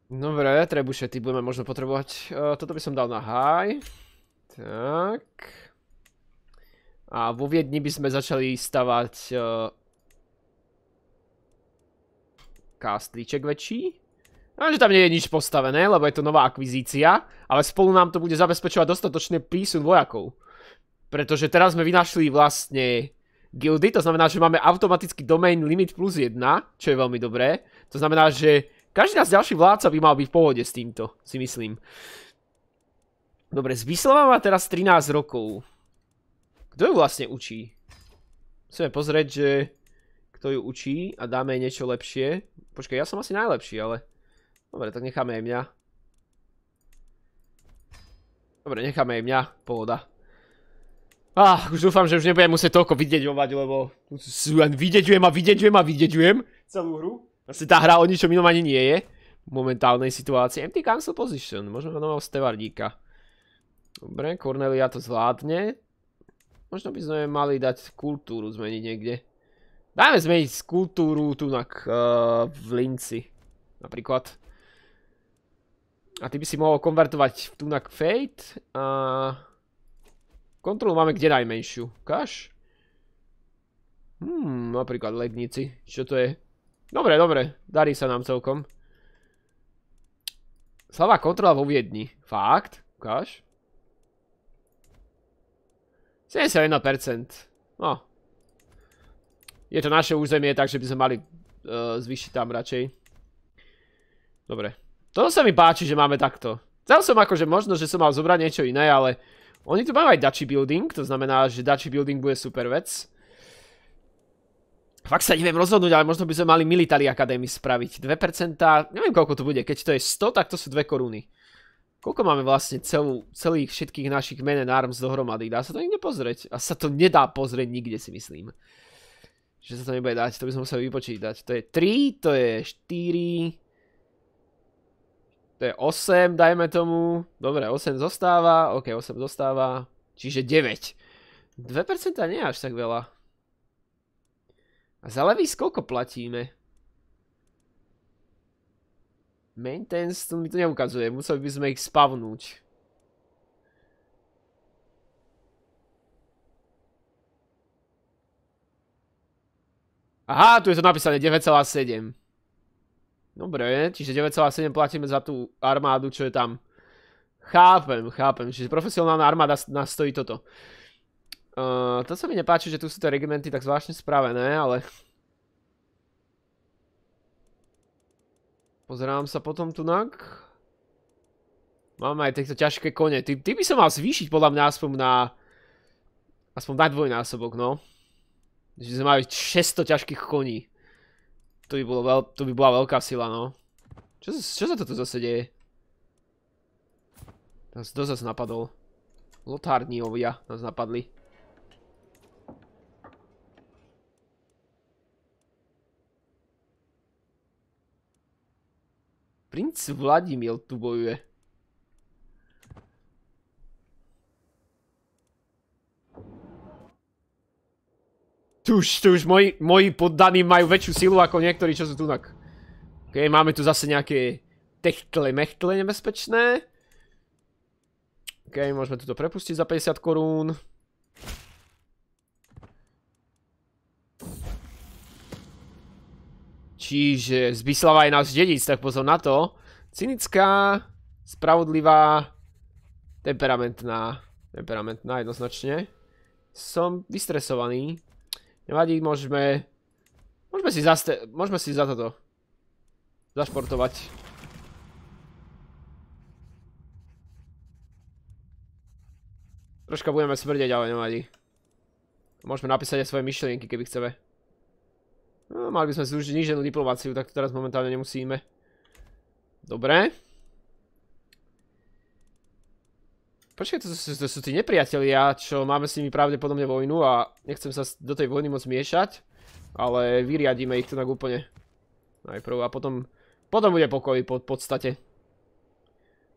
Dobre, trebušety budeme možno potrebovať. E, toto by som dal na high. Tak. A vo Viedni by sme začali stavať... E, kastlíček väčší. No, že tam nie je nič postavené, lebo je to nová akvizícia, ale spolu nám to bude zabezpečovať dostatočný prísun vojakov. Pretože teraz sme vynašli vlastne guildy, to znamená, že máme automaticky domain limit plus 1, čo je veľmi dobré. To znamená, že každý nás ďalší vládca by mal byť v pohode s týmto, si myslím. Dobre, Zvyslava má teraz 13 rokov. Kto ju vlastne učí? Musíme pozrieť, že kto ju učí a dáme jej niečo lepšie. Počkaj, ja som asi najlepší, ale... Dobre, tak necháme aj mňa. Dobre, necháme aj mňa, pohoda. Ah, už dúfam, že už nebudem musieť toľko vydeďovať, lebo len videďujem a vydeďujem a vydeďujem celú hru. Asi vlastne tá hra o ničom inom ani nie je v momentálnej situácii. Empty cancel position, možno nového stevardíka. Dobre, Cornelia to zvládne. Možno by sme mali dať kultúru zmeniť niekde. Dáme zmeniť kultúru tu na, uh, v Linci. Napríklad. A ty by si mohol konvertovať tu na Fate a... Kontrolu máme kde najmenšiu. Kaš? Hmm, napríklad lednici. Čo to je? Dobre, dobre. Darí sa nám celkom. Slava kontrola vo Viedni. Fakt? Kaš? 71%. No. Je to naše územie, takže by sme mali e, zvyšiť tam radšej. Dobre. Toto sa mi páči, že máme takto. Chcel som akože možno, že som mal zobrať niečo iné, ale... Oni tu majú aj dači Building, to znamená, že dači Building bude super vec. Fakt sa neviem rozhodnúť, ale možno by sme mali Military Academy spraviť. 2%, neviem koľko to bude, keď to je 100, tak to sú 2 koruny. Koľko máme vlastne celých všetkých našich men and arms dohromady? Dá sa to nikde pozrieť? A sa to nedá pozrieť nikde si myslím. Že sa to nebude dať, to by sme museli vypočítať. To je 3, to je 4, to je 8, dajme tomu. Dobre, 8 zostáva. OK, 8 zostáva. Čiže 9. 2% nie až tak veľa. A za levý koľko platíme? Maintenance, to mi to neukazuje. Museli by sme ich spavnúť. Aha, tu je to napísané 9,7. Dobre, čiže 9,7 platíme za tú armádu, čo je tam. Chápem, chápem. Čiže profesionálna armáda nás stojí toto. Eh, to sa mi nepáči, že tu sú tie regimenty tak zvláštne spravené, ale... Pozerám sa potom tunak. Máme aj tieto ťažké kone. Ty, ty by som mal zvýšiť podľa mňa aspoň na... Aspoň na dvojnásobok, no. Že sme mali 600 ťažkých koní. To by, bolo veľ, to by bola veľká sila, no. Čo, čo sa toto zase deje? Nás, to zase napadol? Lotárniovia nás napadli. Princ Vladimír tu bojuje. Tu už, tu už moji, moji poddaní majú väčšiu silu ako niektorí, čo sú tak. OK, máme tu zase nejaké techtle, mechtle nebezpečné. OK, môžeme to prepustiť za 50 korún. Čiže zbyslava je náš dedic, tak pozor na to. Cynická, spravodlivá, temperamentná. Temperamentná jednoznačne. Som vystresovaný. Nevadí, môžeme... Môžeme si za... Môžeme si za toto. Zašportovať. Troška budeme smrdeť, ale nevadí. Môžeme napísať aj svoje myšlienky, keby chceme. No, mali by sme zúžiť níženú diplomáciu, tak to teraz momentálne nemusíme. Dobre. Počkaj, to, to, to sú tí nepriatelia, čo máme s nimi pravdepodobne vojnu a nechcem sa do tej vojny moc miešať, ale vyriadíme ich tu tak úplne. Najprv a potom, potom bude pokoj v po podstate.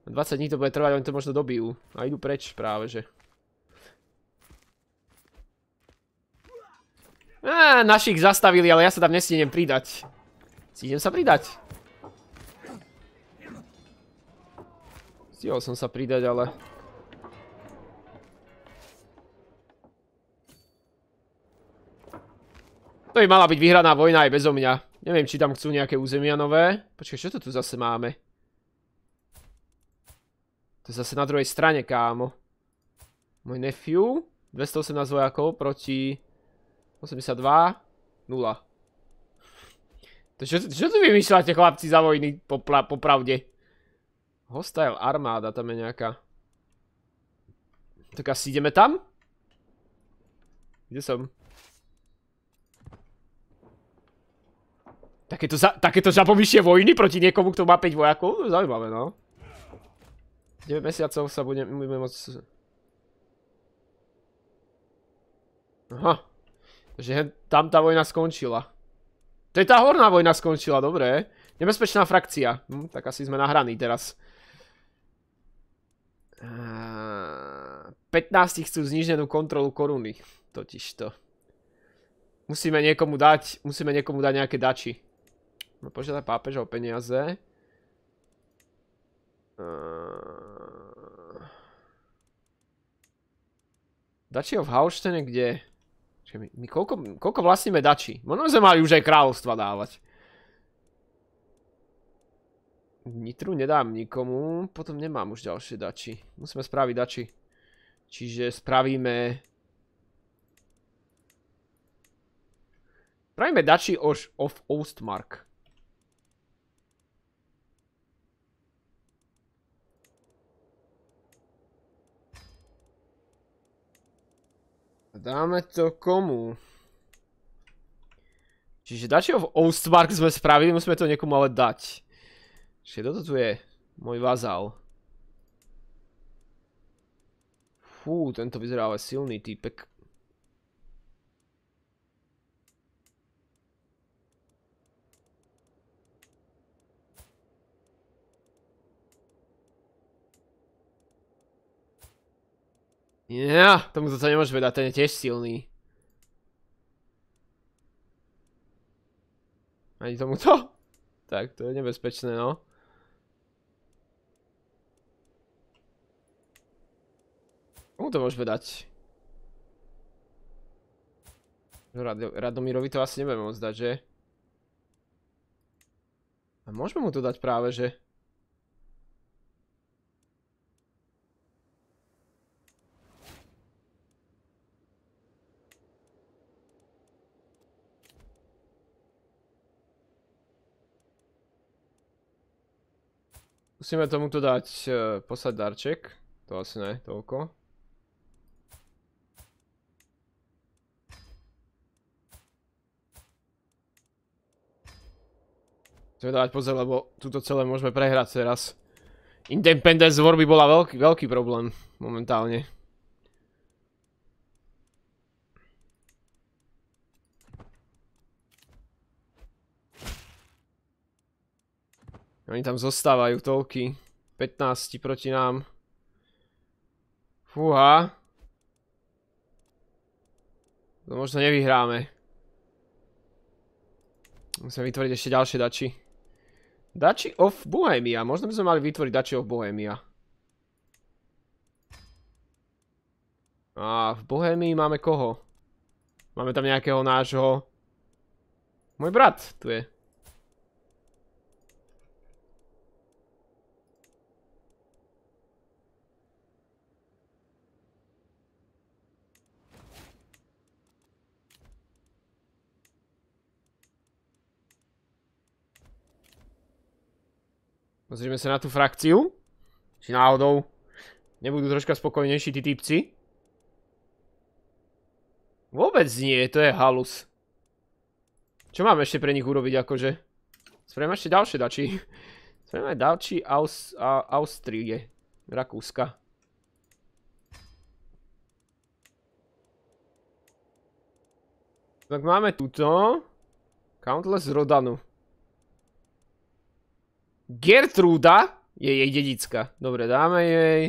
20 dní to bude trvať, oni to možno dobijú a idú preč práve, že. Á, našich zastavili, ale ja sa tam nestínem pridať. Cítim sa pridať. Stihol som sa pridať, ale... To by mala byť vyhraná vojna aj bezo mňa. Neviem, či tam chcú nejaké územia nové. Počkaj, čo to tu zase máme? To je zase na druhej strane, kámo. Môj nephew. 218 vojakov proti 82. 0. To čo, čo tu vymýšľate, chlapci, za vojny, Popla, popravde? Hostile armáda, tam je nejaká. Tak asi ideme tam? Kde som? Takéto, za, takéto vojny proti niekomu, kto má 5 vojakov? Zaujímavé, no. 9 mesiacov sa budeme, budeme moc... Aha. Takže tam tá vojna skončila. To je tá horná vojna skončila, dobre. Nebezpečná frakcia. Hm, tak asi sme nahraní teraz. 15 chcú zniženú kontrolu koruny. Totižto. Musíme niekomu dať, musíme niekomu dať nejaké dači požiadať pápeža o peniaze. Dači Dačio v Hauštene kde? Čiže my, my koľko, koľko vlastníme Dači? Možno sme mali už aj kráľovstva dávať. Nitru nedám nikomu, potom nemám už ďalšie dači. Musíme spraviť dači. Čiže spravíme... Spravíme dači o of Ostmark. Dáme to komu? Čiže dačo ho v Oustmark sme spravili, musíme to niekomu ale dať. Čiže toto tu je? Môj vazal. Fú, tento vyzerá ale silný týpek. Ja, tomu to sa nemôžeš vedať, ten je tiež silný. Ani tomuto? Tak, to je nebezpečné, no. Komu to môžeme dať? No, Radomirovi to asi nebudeme môcť dať, že? A môžeme mu to dať práve, že? Musíme tomuto dať e, poslať darček. To asi ne, toľko. Chceme dávať pozor, lebo túto celé môžeme prehrať teraz. Independence War by bola veľký, veľký problém momentálne. Oni tam zostávajú toľky. 15 proti nám. Fúha. To možno nevyhráme. Musíme vytvoriť ešte ďalšie dači. Dači of Bohemia. Možno by sme mali vytvoriť dači of Bohemia. A v Bohemii máme koho? Máme tam nejakého nášho... Môj brat tu je. Pozrieme sa na tú frakciu. Či náhodou nebudú troška spokojnejší tí typci. Vôbec nie, to je halus. Čo mám ešte pre nich urobiť akože? Spravím ešte ďalšie dači. *laughs* Spravím aj ďalší Austrie. Rakúska. Tak máme tuto. Countless Rodanu. Gertrúda je jej dedická. Dobre, dáme jej.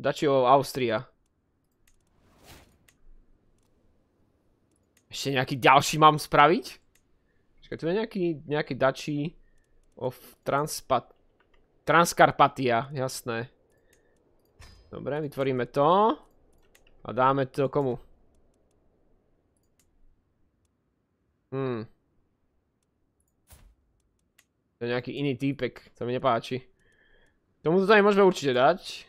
Dačio Austria. Ešte nejaký ďalší mám spraviť? Počkaj, tu je nejaký, nejaký dačí of Transpat... Transkarpatia, jasné. Dobre, vytvoríme to. A dáme to komu? Hmm. To je nejaký iný týpek, sa mi nepáči. Tomu to tam môžeme určite dať.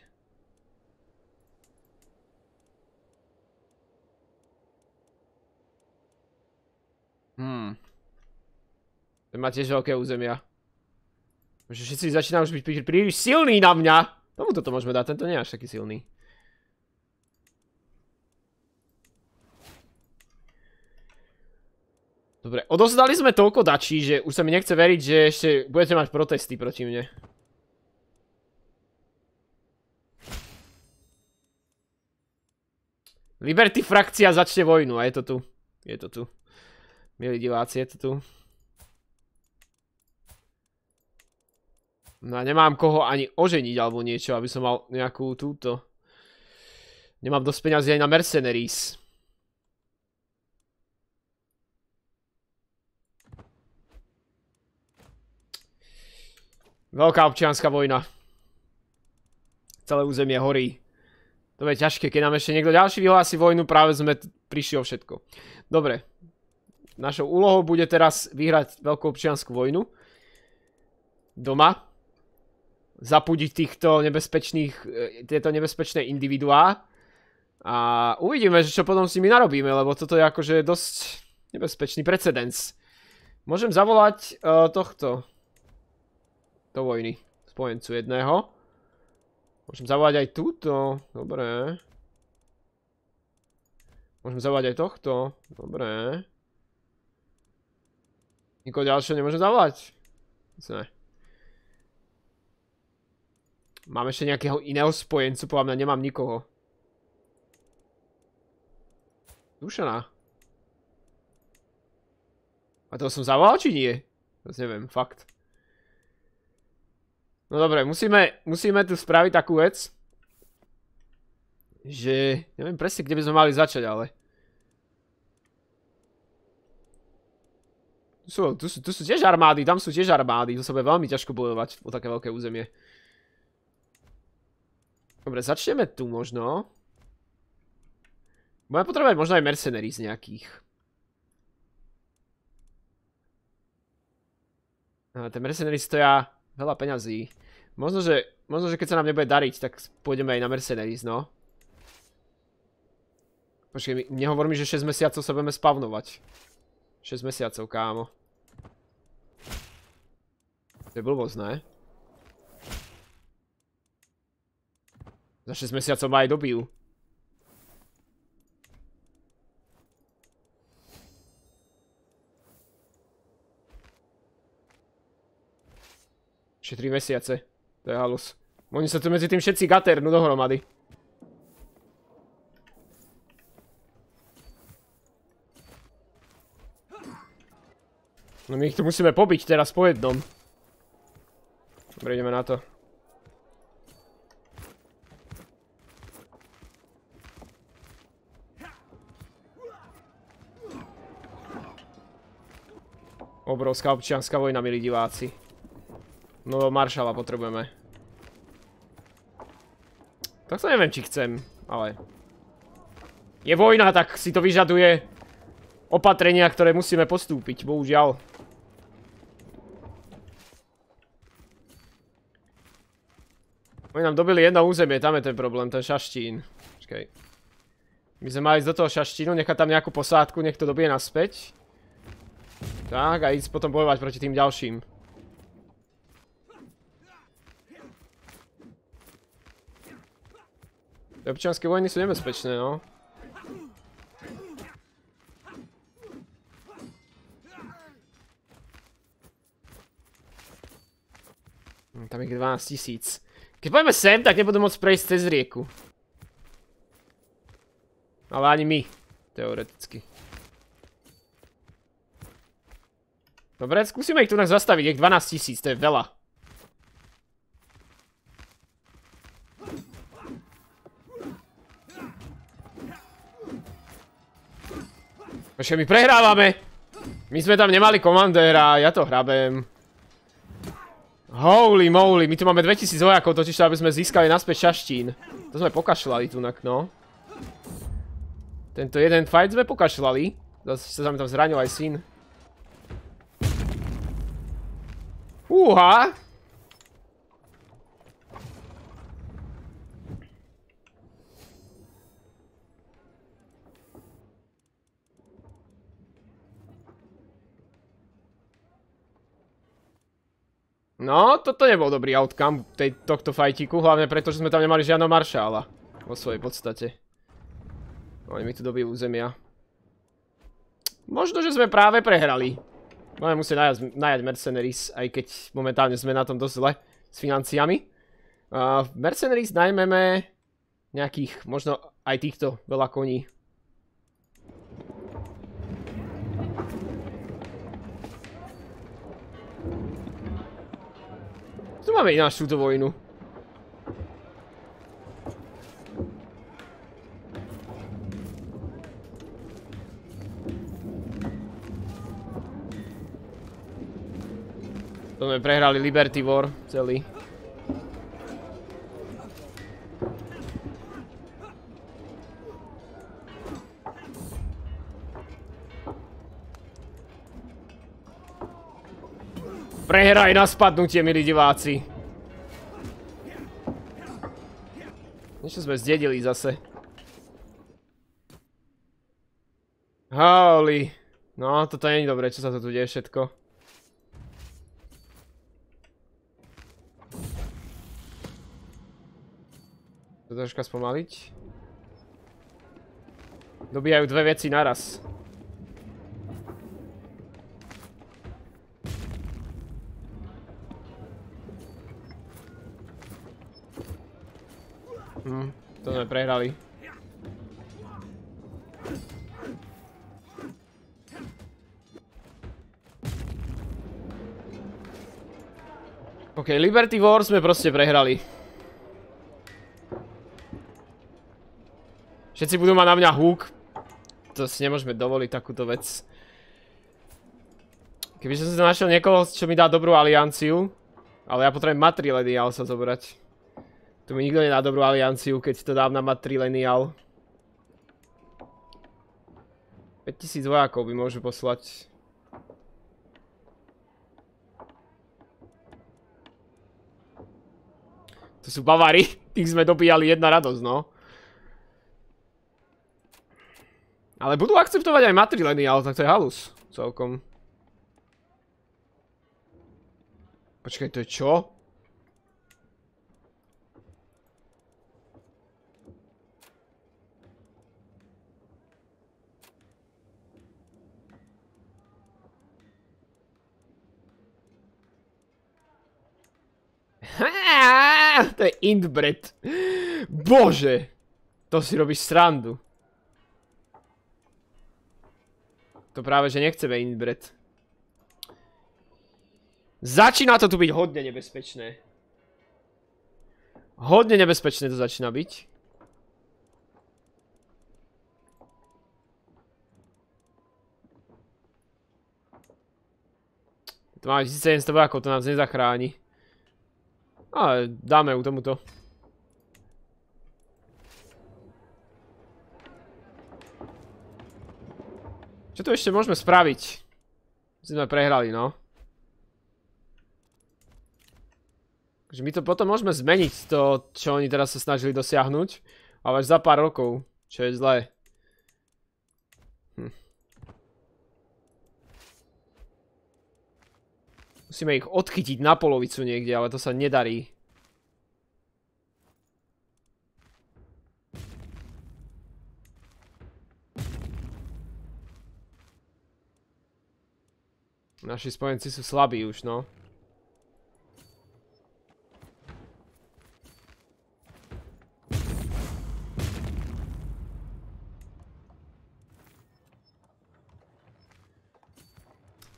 Hmm. Ten má tiež veľké územia. Že všetci začína už byť príliš silný na mňa. Tomuto to môžeme dať, tento nie je až taký silný. Dobre, odozdali sme toľko dačí, že už sa mi nechce veriť, že ešte budete mať protesty proti mne. Liberty frakcia začne vojnu a je to tu. Je to tu. Milí diváci, je to tu. No a nemám koho ani oženiť alebo niečo, aby som mal nejakú túto. Nemám dosť peňazí aj na mercenaries. Veľká občianská vojna. Celé územie horí. To je ťažké, keď nám ešte niekto ďalší vyhlási vojnu, práve sme prišli o všetko. Dobre. Našou úlohou bude teraz vyhrať veľkú občianskú vojnu. Doma. Zapudiť týchto nebezpečných, e, tieto nebezpečné individuá. A uvidíme, že čo potom s nimi narobíme, lebo toto je akože dosť nebezpečný precedens. Môžem zavolať e, tohto do vojny. Spojencu jedného. Môžem zavolať aj túto. Dobre. Môžem zavolať aj tohto. Dobre. Nikoho ďalšieho nemôžem zavolať. Myslím, ne. Mám ešte nejakého iného spojencu, podľa mňa nemám nikoho. Dušaná. A toho som zavolal, či nie? Zas neviem, fakt. No dobre, musíme, musíme tu spraviť takú vec, že neviem presne, kde by sme mali začať, ale... Tu sú, tu sú, tu sú tiež armády, tam sú tiež armády, to sa bude veľmi ťažko bojovať o také veľké územie. Dobre, začneme tu možno. Budeme potrebovať možno aj mercenary z nejakých. A tie mercenary stoja veľa peňazí. Možno že, možno, že keď sa nám nebude dariť, tak pôjdeme aj na Mercenaries, no. Počkej, nehovor mi, že 6 mesiacov sa budeme spavnovať. 6 mesiacov, kámo. To je blbosť, ne? Za 6 mesiacov ma aj dobijú. Ešte 3 mesiace. To je halus. Oni sa tu medzi tým všetci gaternú dohromady. No my ich tu musíme pobiť teraz po jednom. Dobre, ideme na to. Obrovská občianská vojna, milí diváci. No maršala potrebujeme. Tak sa neviem, či chcem, ale... Je vojna, tak si to vyžaduje opatrenia, ktoré musíme postúpiť, bohužiaľ. Oni nám dobili jedno územie, tam je ten problém, ten šaštín. Počkej. My sme mali ísť do toho šaštínu, nechať tam nejakú posádku, nech to dobije naspäť. Tak, a ísť potom bojovať proti tým ďalším. Občianské vojny sú nebezpečné, no. Hm, tam je 12 tisíc. Keď pojme sem, tak nebudú môcť prejsť cez rieku. Ale ani my, teoreticky. Dobre, skúsime ich tu nás zastaviť, je 12 tisíc, to je veľa. Počkaj, my prehrávame! My sme tam nemali komandéra, ja to hrabem. Holy moly, my tu máme 2000 vojakov, totiž aby sme získali naspäť šaštín. To sme pokašľali tunak, no. Tento jeden fight sme pokašľali. Zase sa mi tam zranil aj syn. Uha! No, toto nebol dobrý outcome tej, tohto fajtiku, hlavne preto, že sme tam nemali žiadno maršála. Vo svojej podstate. Oni mi tu dobijú územia. Možno, že sme práve prehrali. Máme musieť najať, najať mercenaries, aj keď momentálne sme na tom dosť zle s financiami. Uh, mercenaries najmeme nejakých, možno aj týchto veľa koní. máme ináč túto vojnu? To sme prehrali Liberty War celý. Prehra je na spadnutie, milí diváci. Niečo sme zdedili zase. Holy. No, toto nie je dobré, čo sa to tu deje všetko. To troška spomaliť. Dobíjajú dve veci naraz. Hm, to sme prehrali. OK, Liberty War sme proste prehrali. Všetci budú mať na mňa húk. To si nemôžeme dovoliť takúto vec. Keby som si našiel niekoho, čo mi dá dobrú alianciu, ale ja potrebujem matriledy, ale sa zobrať. Tu mi nikto nedá dobrú alianciu, keď to dám na matrilenial. 5000 vojakov by môžu poslať. To sú Bavári, *laughs* tých sme dobíjali jedna radosť, no. Ale budú akceptovať aj ale tak to je halus. Celkom. Počkaj, to je čo? to je Indbred. Bože, to si robíš srandu. To práve, že nechceme Indbred. Začína to tu byť hodne nebezpečné. Hodne nebezpečné to začína byť. To máme 1700 vojakov, to nás nezachráni. Ale dáme ju tomuto. Čo tu ešte môžeme spraviť? Sme prehrali, no. Takže my to potom môžeme zmeniť, to, čo oni teraz sa snažili dosiahnuť. Ale až za pár rokov, čo je zlé. Musíme ich odchytiť na polovicu niekde, ale to sa nedarí. Naši spojenci sú slabí už, no.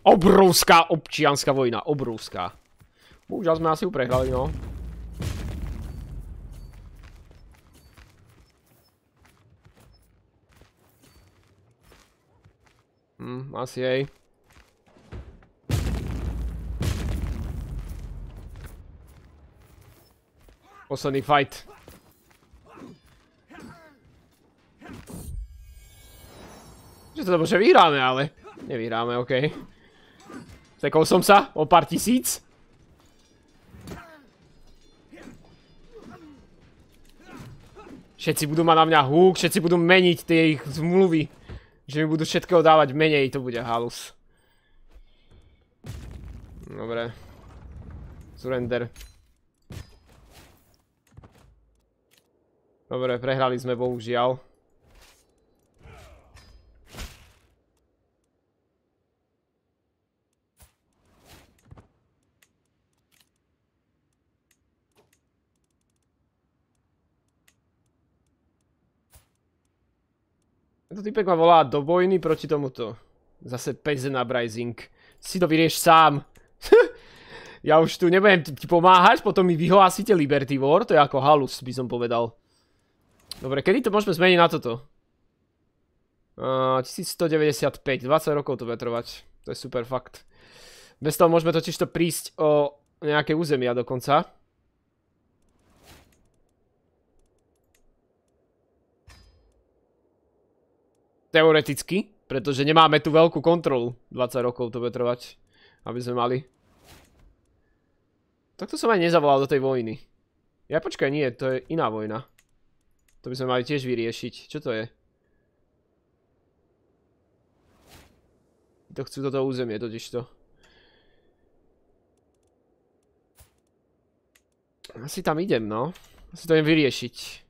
Obrovská občianská vojna, obrovská. Bohužiaľ sme asi ju prehrali, no. Hm, asi jej. Posledný fight. Že to dobre, že vyhráme, ale nevyhráme, okej. Okay. Sekol som sa o pár tisíc. Všetci budú mať na mňa húk, všetci budú meniť tie ich zmluvy. Že mi budú všetkého dávať menej, to bude halus. Dobre. Surrender. Dobre, prehrali sme bohužiaľ. Tento typek ma volá do vojny proti tomuto. Zase pezen uprising. Si to vyrieš sám. *laughs* ja už tu nebudem ti pomáhať, potom mi vyhlásite Liberty War, to je ako halus, by som povedal. Dobre, kedy to môžeme zmeniť na toto? Uh, 1195, 20 rokov to bude trvať. To je super fakt. Bez toho môžeme totiž to prísť o nejaké územia dokonca. Teoreticky, pretože nemáme tu veľkú kontrolu. 20 rokov to bude trvať, aby sme mali. Takto som aj nezavolal do tej vojny. Ja počkaj, nie, to je iná vojna. To by sme mali tiež vyriešiť. Čo to je? To chcú toto územie to. Asi tam idem, no. Asi to idem vyriešiť.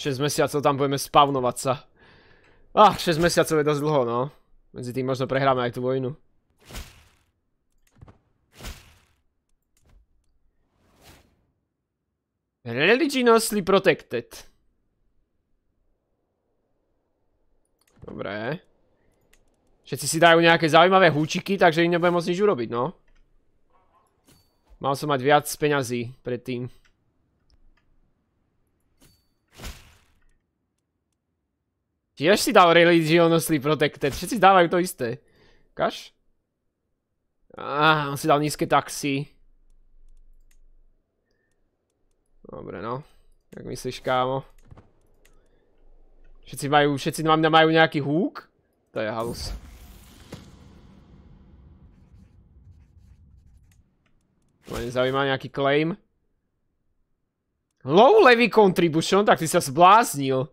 6 mesiacov tam budeme spavnovať sa. Ah, 6 mesiacov je dosť dlho, no. Medzi tým možno prehráme aj tú vojnu. Religiously protected. Dobre. Všetci si dajú nejaké zaujímavé húčiky, takže im nebudem môcť nič urobiť, no. Mal som mať viac peňazí predtým. Tiež si dal religionously protected, všetci dávajú to isté. Kaš? Á, on si dal nízke taxi. Dobre, no. Jak myslíš, kámo? Všetci majú, všetci na mňa majú nejaký húk? To je halus. To ma nezaujíma nejaký claim. Low levy contribution, tak ty sa zbláznil.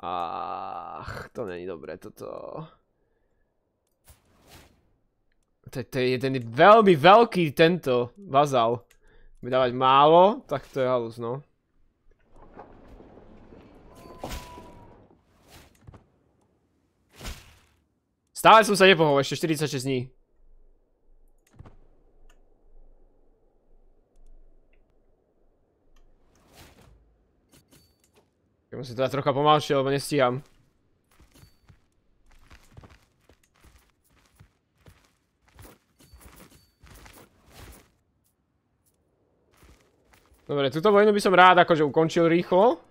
Ach, to není dobré toto. To, je jeden veľmi veľký tento vazal. Mi dávať málo, tak to je halus, no. Stále som sa nepohol, ešte 46 dní. Ja musím teda trocha pomalšie, lebo nestíham. Dobre, túto vojnu by som rád akože ukončil rýchlo.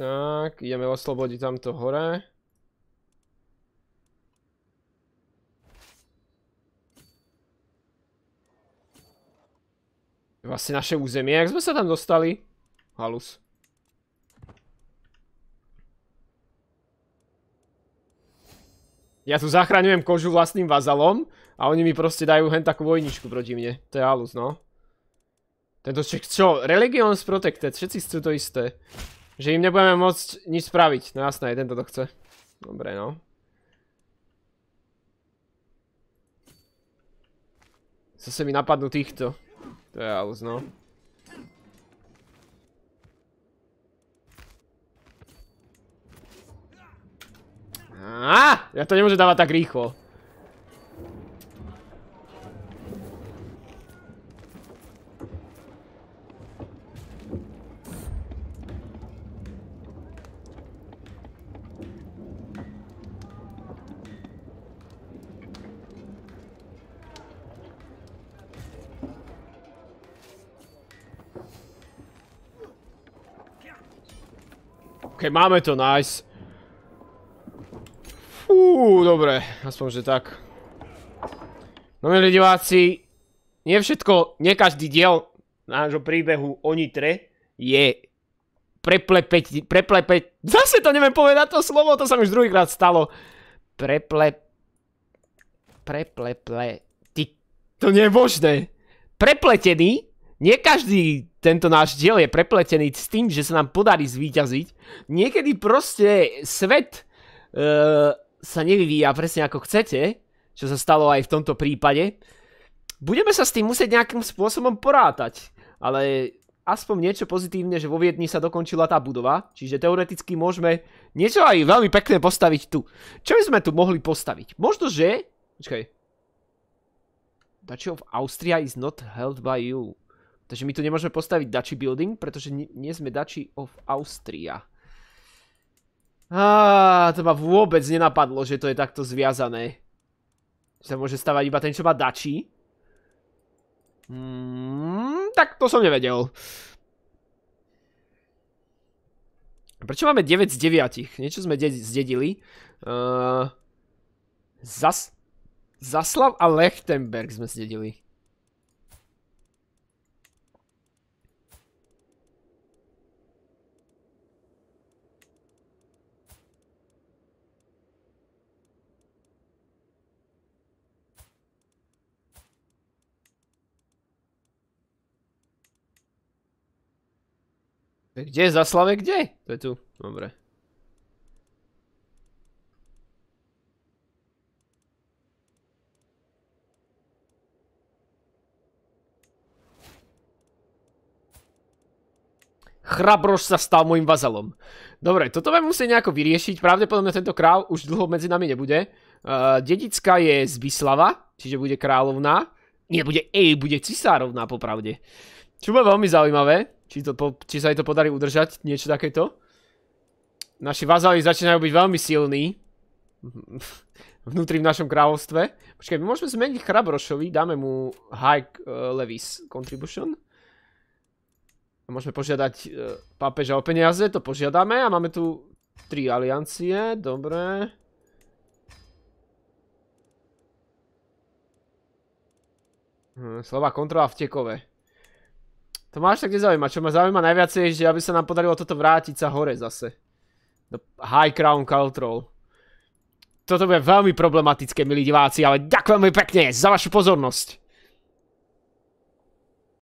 Tak, ideme oslobodiť tamto hore. vlastne naše územie. Jak sme sa tam dostali? Halus. Ja tu zachraňujem kožu vlastným vazalom a oni mi proste dajú hen takú vojničku proti mne. To je halus, no. Tento ček, čo? Religions protected. Všetci chcú to isté. Že im nebudeme môcť nič spraviť. No jasné, tento to chce. Dobre, no. Zase mi napadnú týchto. To je aus, no. Á, ja to nemôžem dávať tak rýchlo. OK, máme to, nice. Uuu, dobre, aspoň, že tak. No milí diváci, nie všetko, nie každý diel nášho príbehu o Nitre je preplepeť, preplepeť, zase to neviem povedať to slovo, to sa mi už druhýkrát stalo. Preple... Preple Ty... To nie je možné. Prepletený nie každý tento náš diel je prepletený s tým, že sa nám podarí zvíťaziť. Niekedy proste svet e, sa nevyvíja presne ako chcete, čo sa stalo aj v tomto prípade. Budeme sa s tým musieť nejakým spôsobom porátať, ale aspoň niečo pozitívne, že vo Viedni sa dokončila tá budova, čiže teoreticky môžeme niečo aj veľmi pekné postaviť tu. Čo by sme tu mohli postaviť? Možno, že... Počkaj. Duchy of Austria is not held by you. Takže my tu nemôžeme postaviť Dači building, pretože nie sme Dači of Austria. Á, to ma vôbec nenapadlo, že to je takto zviazané. Že sa môže stavať iba ten, čo má Dači. Mm, tak to som nevedel. Prečo máme 9 z 9? Niečo sme zdedili. Zas Zaslav a Lechtenberg sme zdedili. Kde? je Zaslave kde? To je tu. Dobre. Chrabrož sa stal môjim vazalom. Dobre, toto vám musí nejako vyriešiť. Pravdepodobne tento kráľ už dlho medzi nami nebude. Eh, dedická je z Vyslava, čiže bude kráľovná. Nie, bude, ej, bude cisárovná popravde. Uh, čo bude veľmi zaujímavé, či, to, či sa jej to podarí udržať, niečo takéto. Naši vazali začínajú byť veľmi silní. *laughs* Vnútri v našom kráľovstve. Počkaj, my môžeme zmeniť chrabrošovi dáme mu High uh, Levis Contribution. A môžeme požiadať uh, pápeža o peniaze, to požiadame a máme tu tri aliancie, dobre. Hm, Slova kontrola v tekove. To ma až tak nezaujíma. Čo ma zaujíma najviac je, že aby sa nám podarilo toto vrátiť sa hore zase. Do High Crown Control. Toto bude veľmi problematické, milí diváci, ale ďakujem pekne za vašu pozornosť.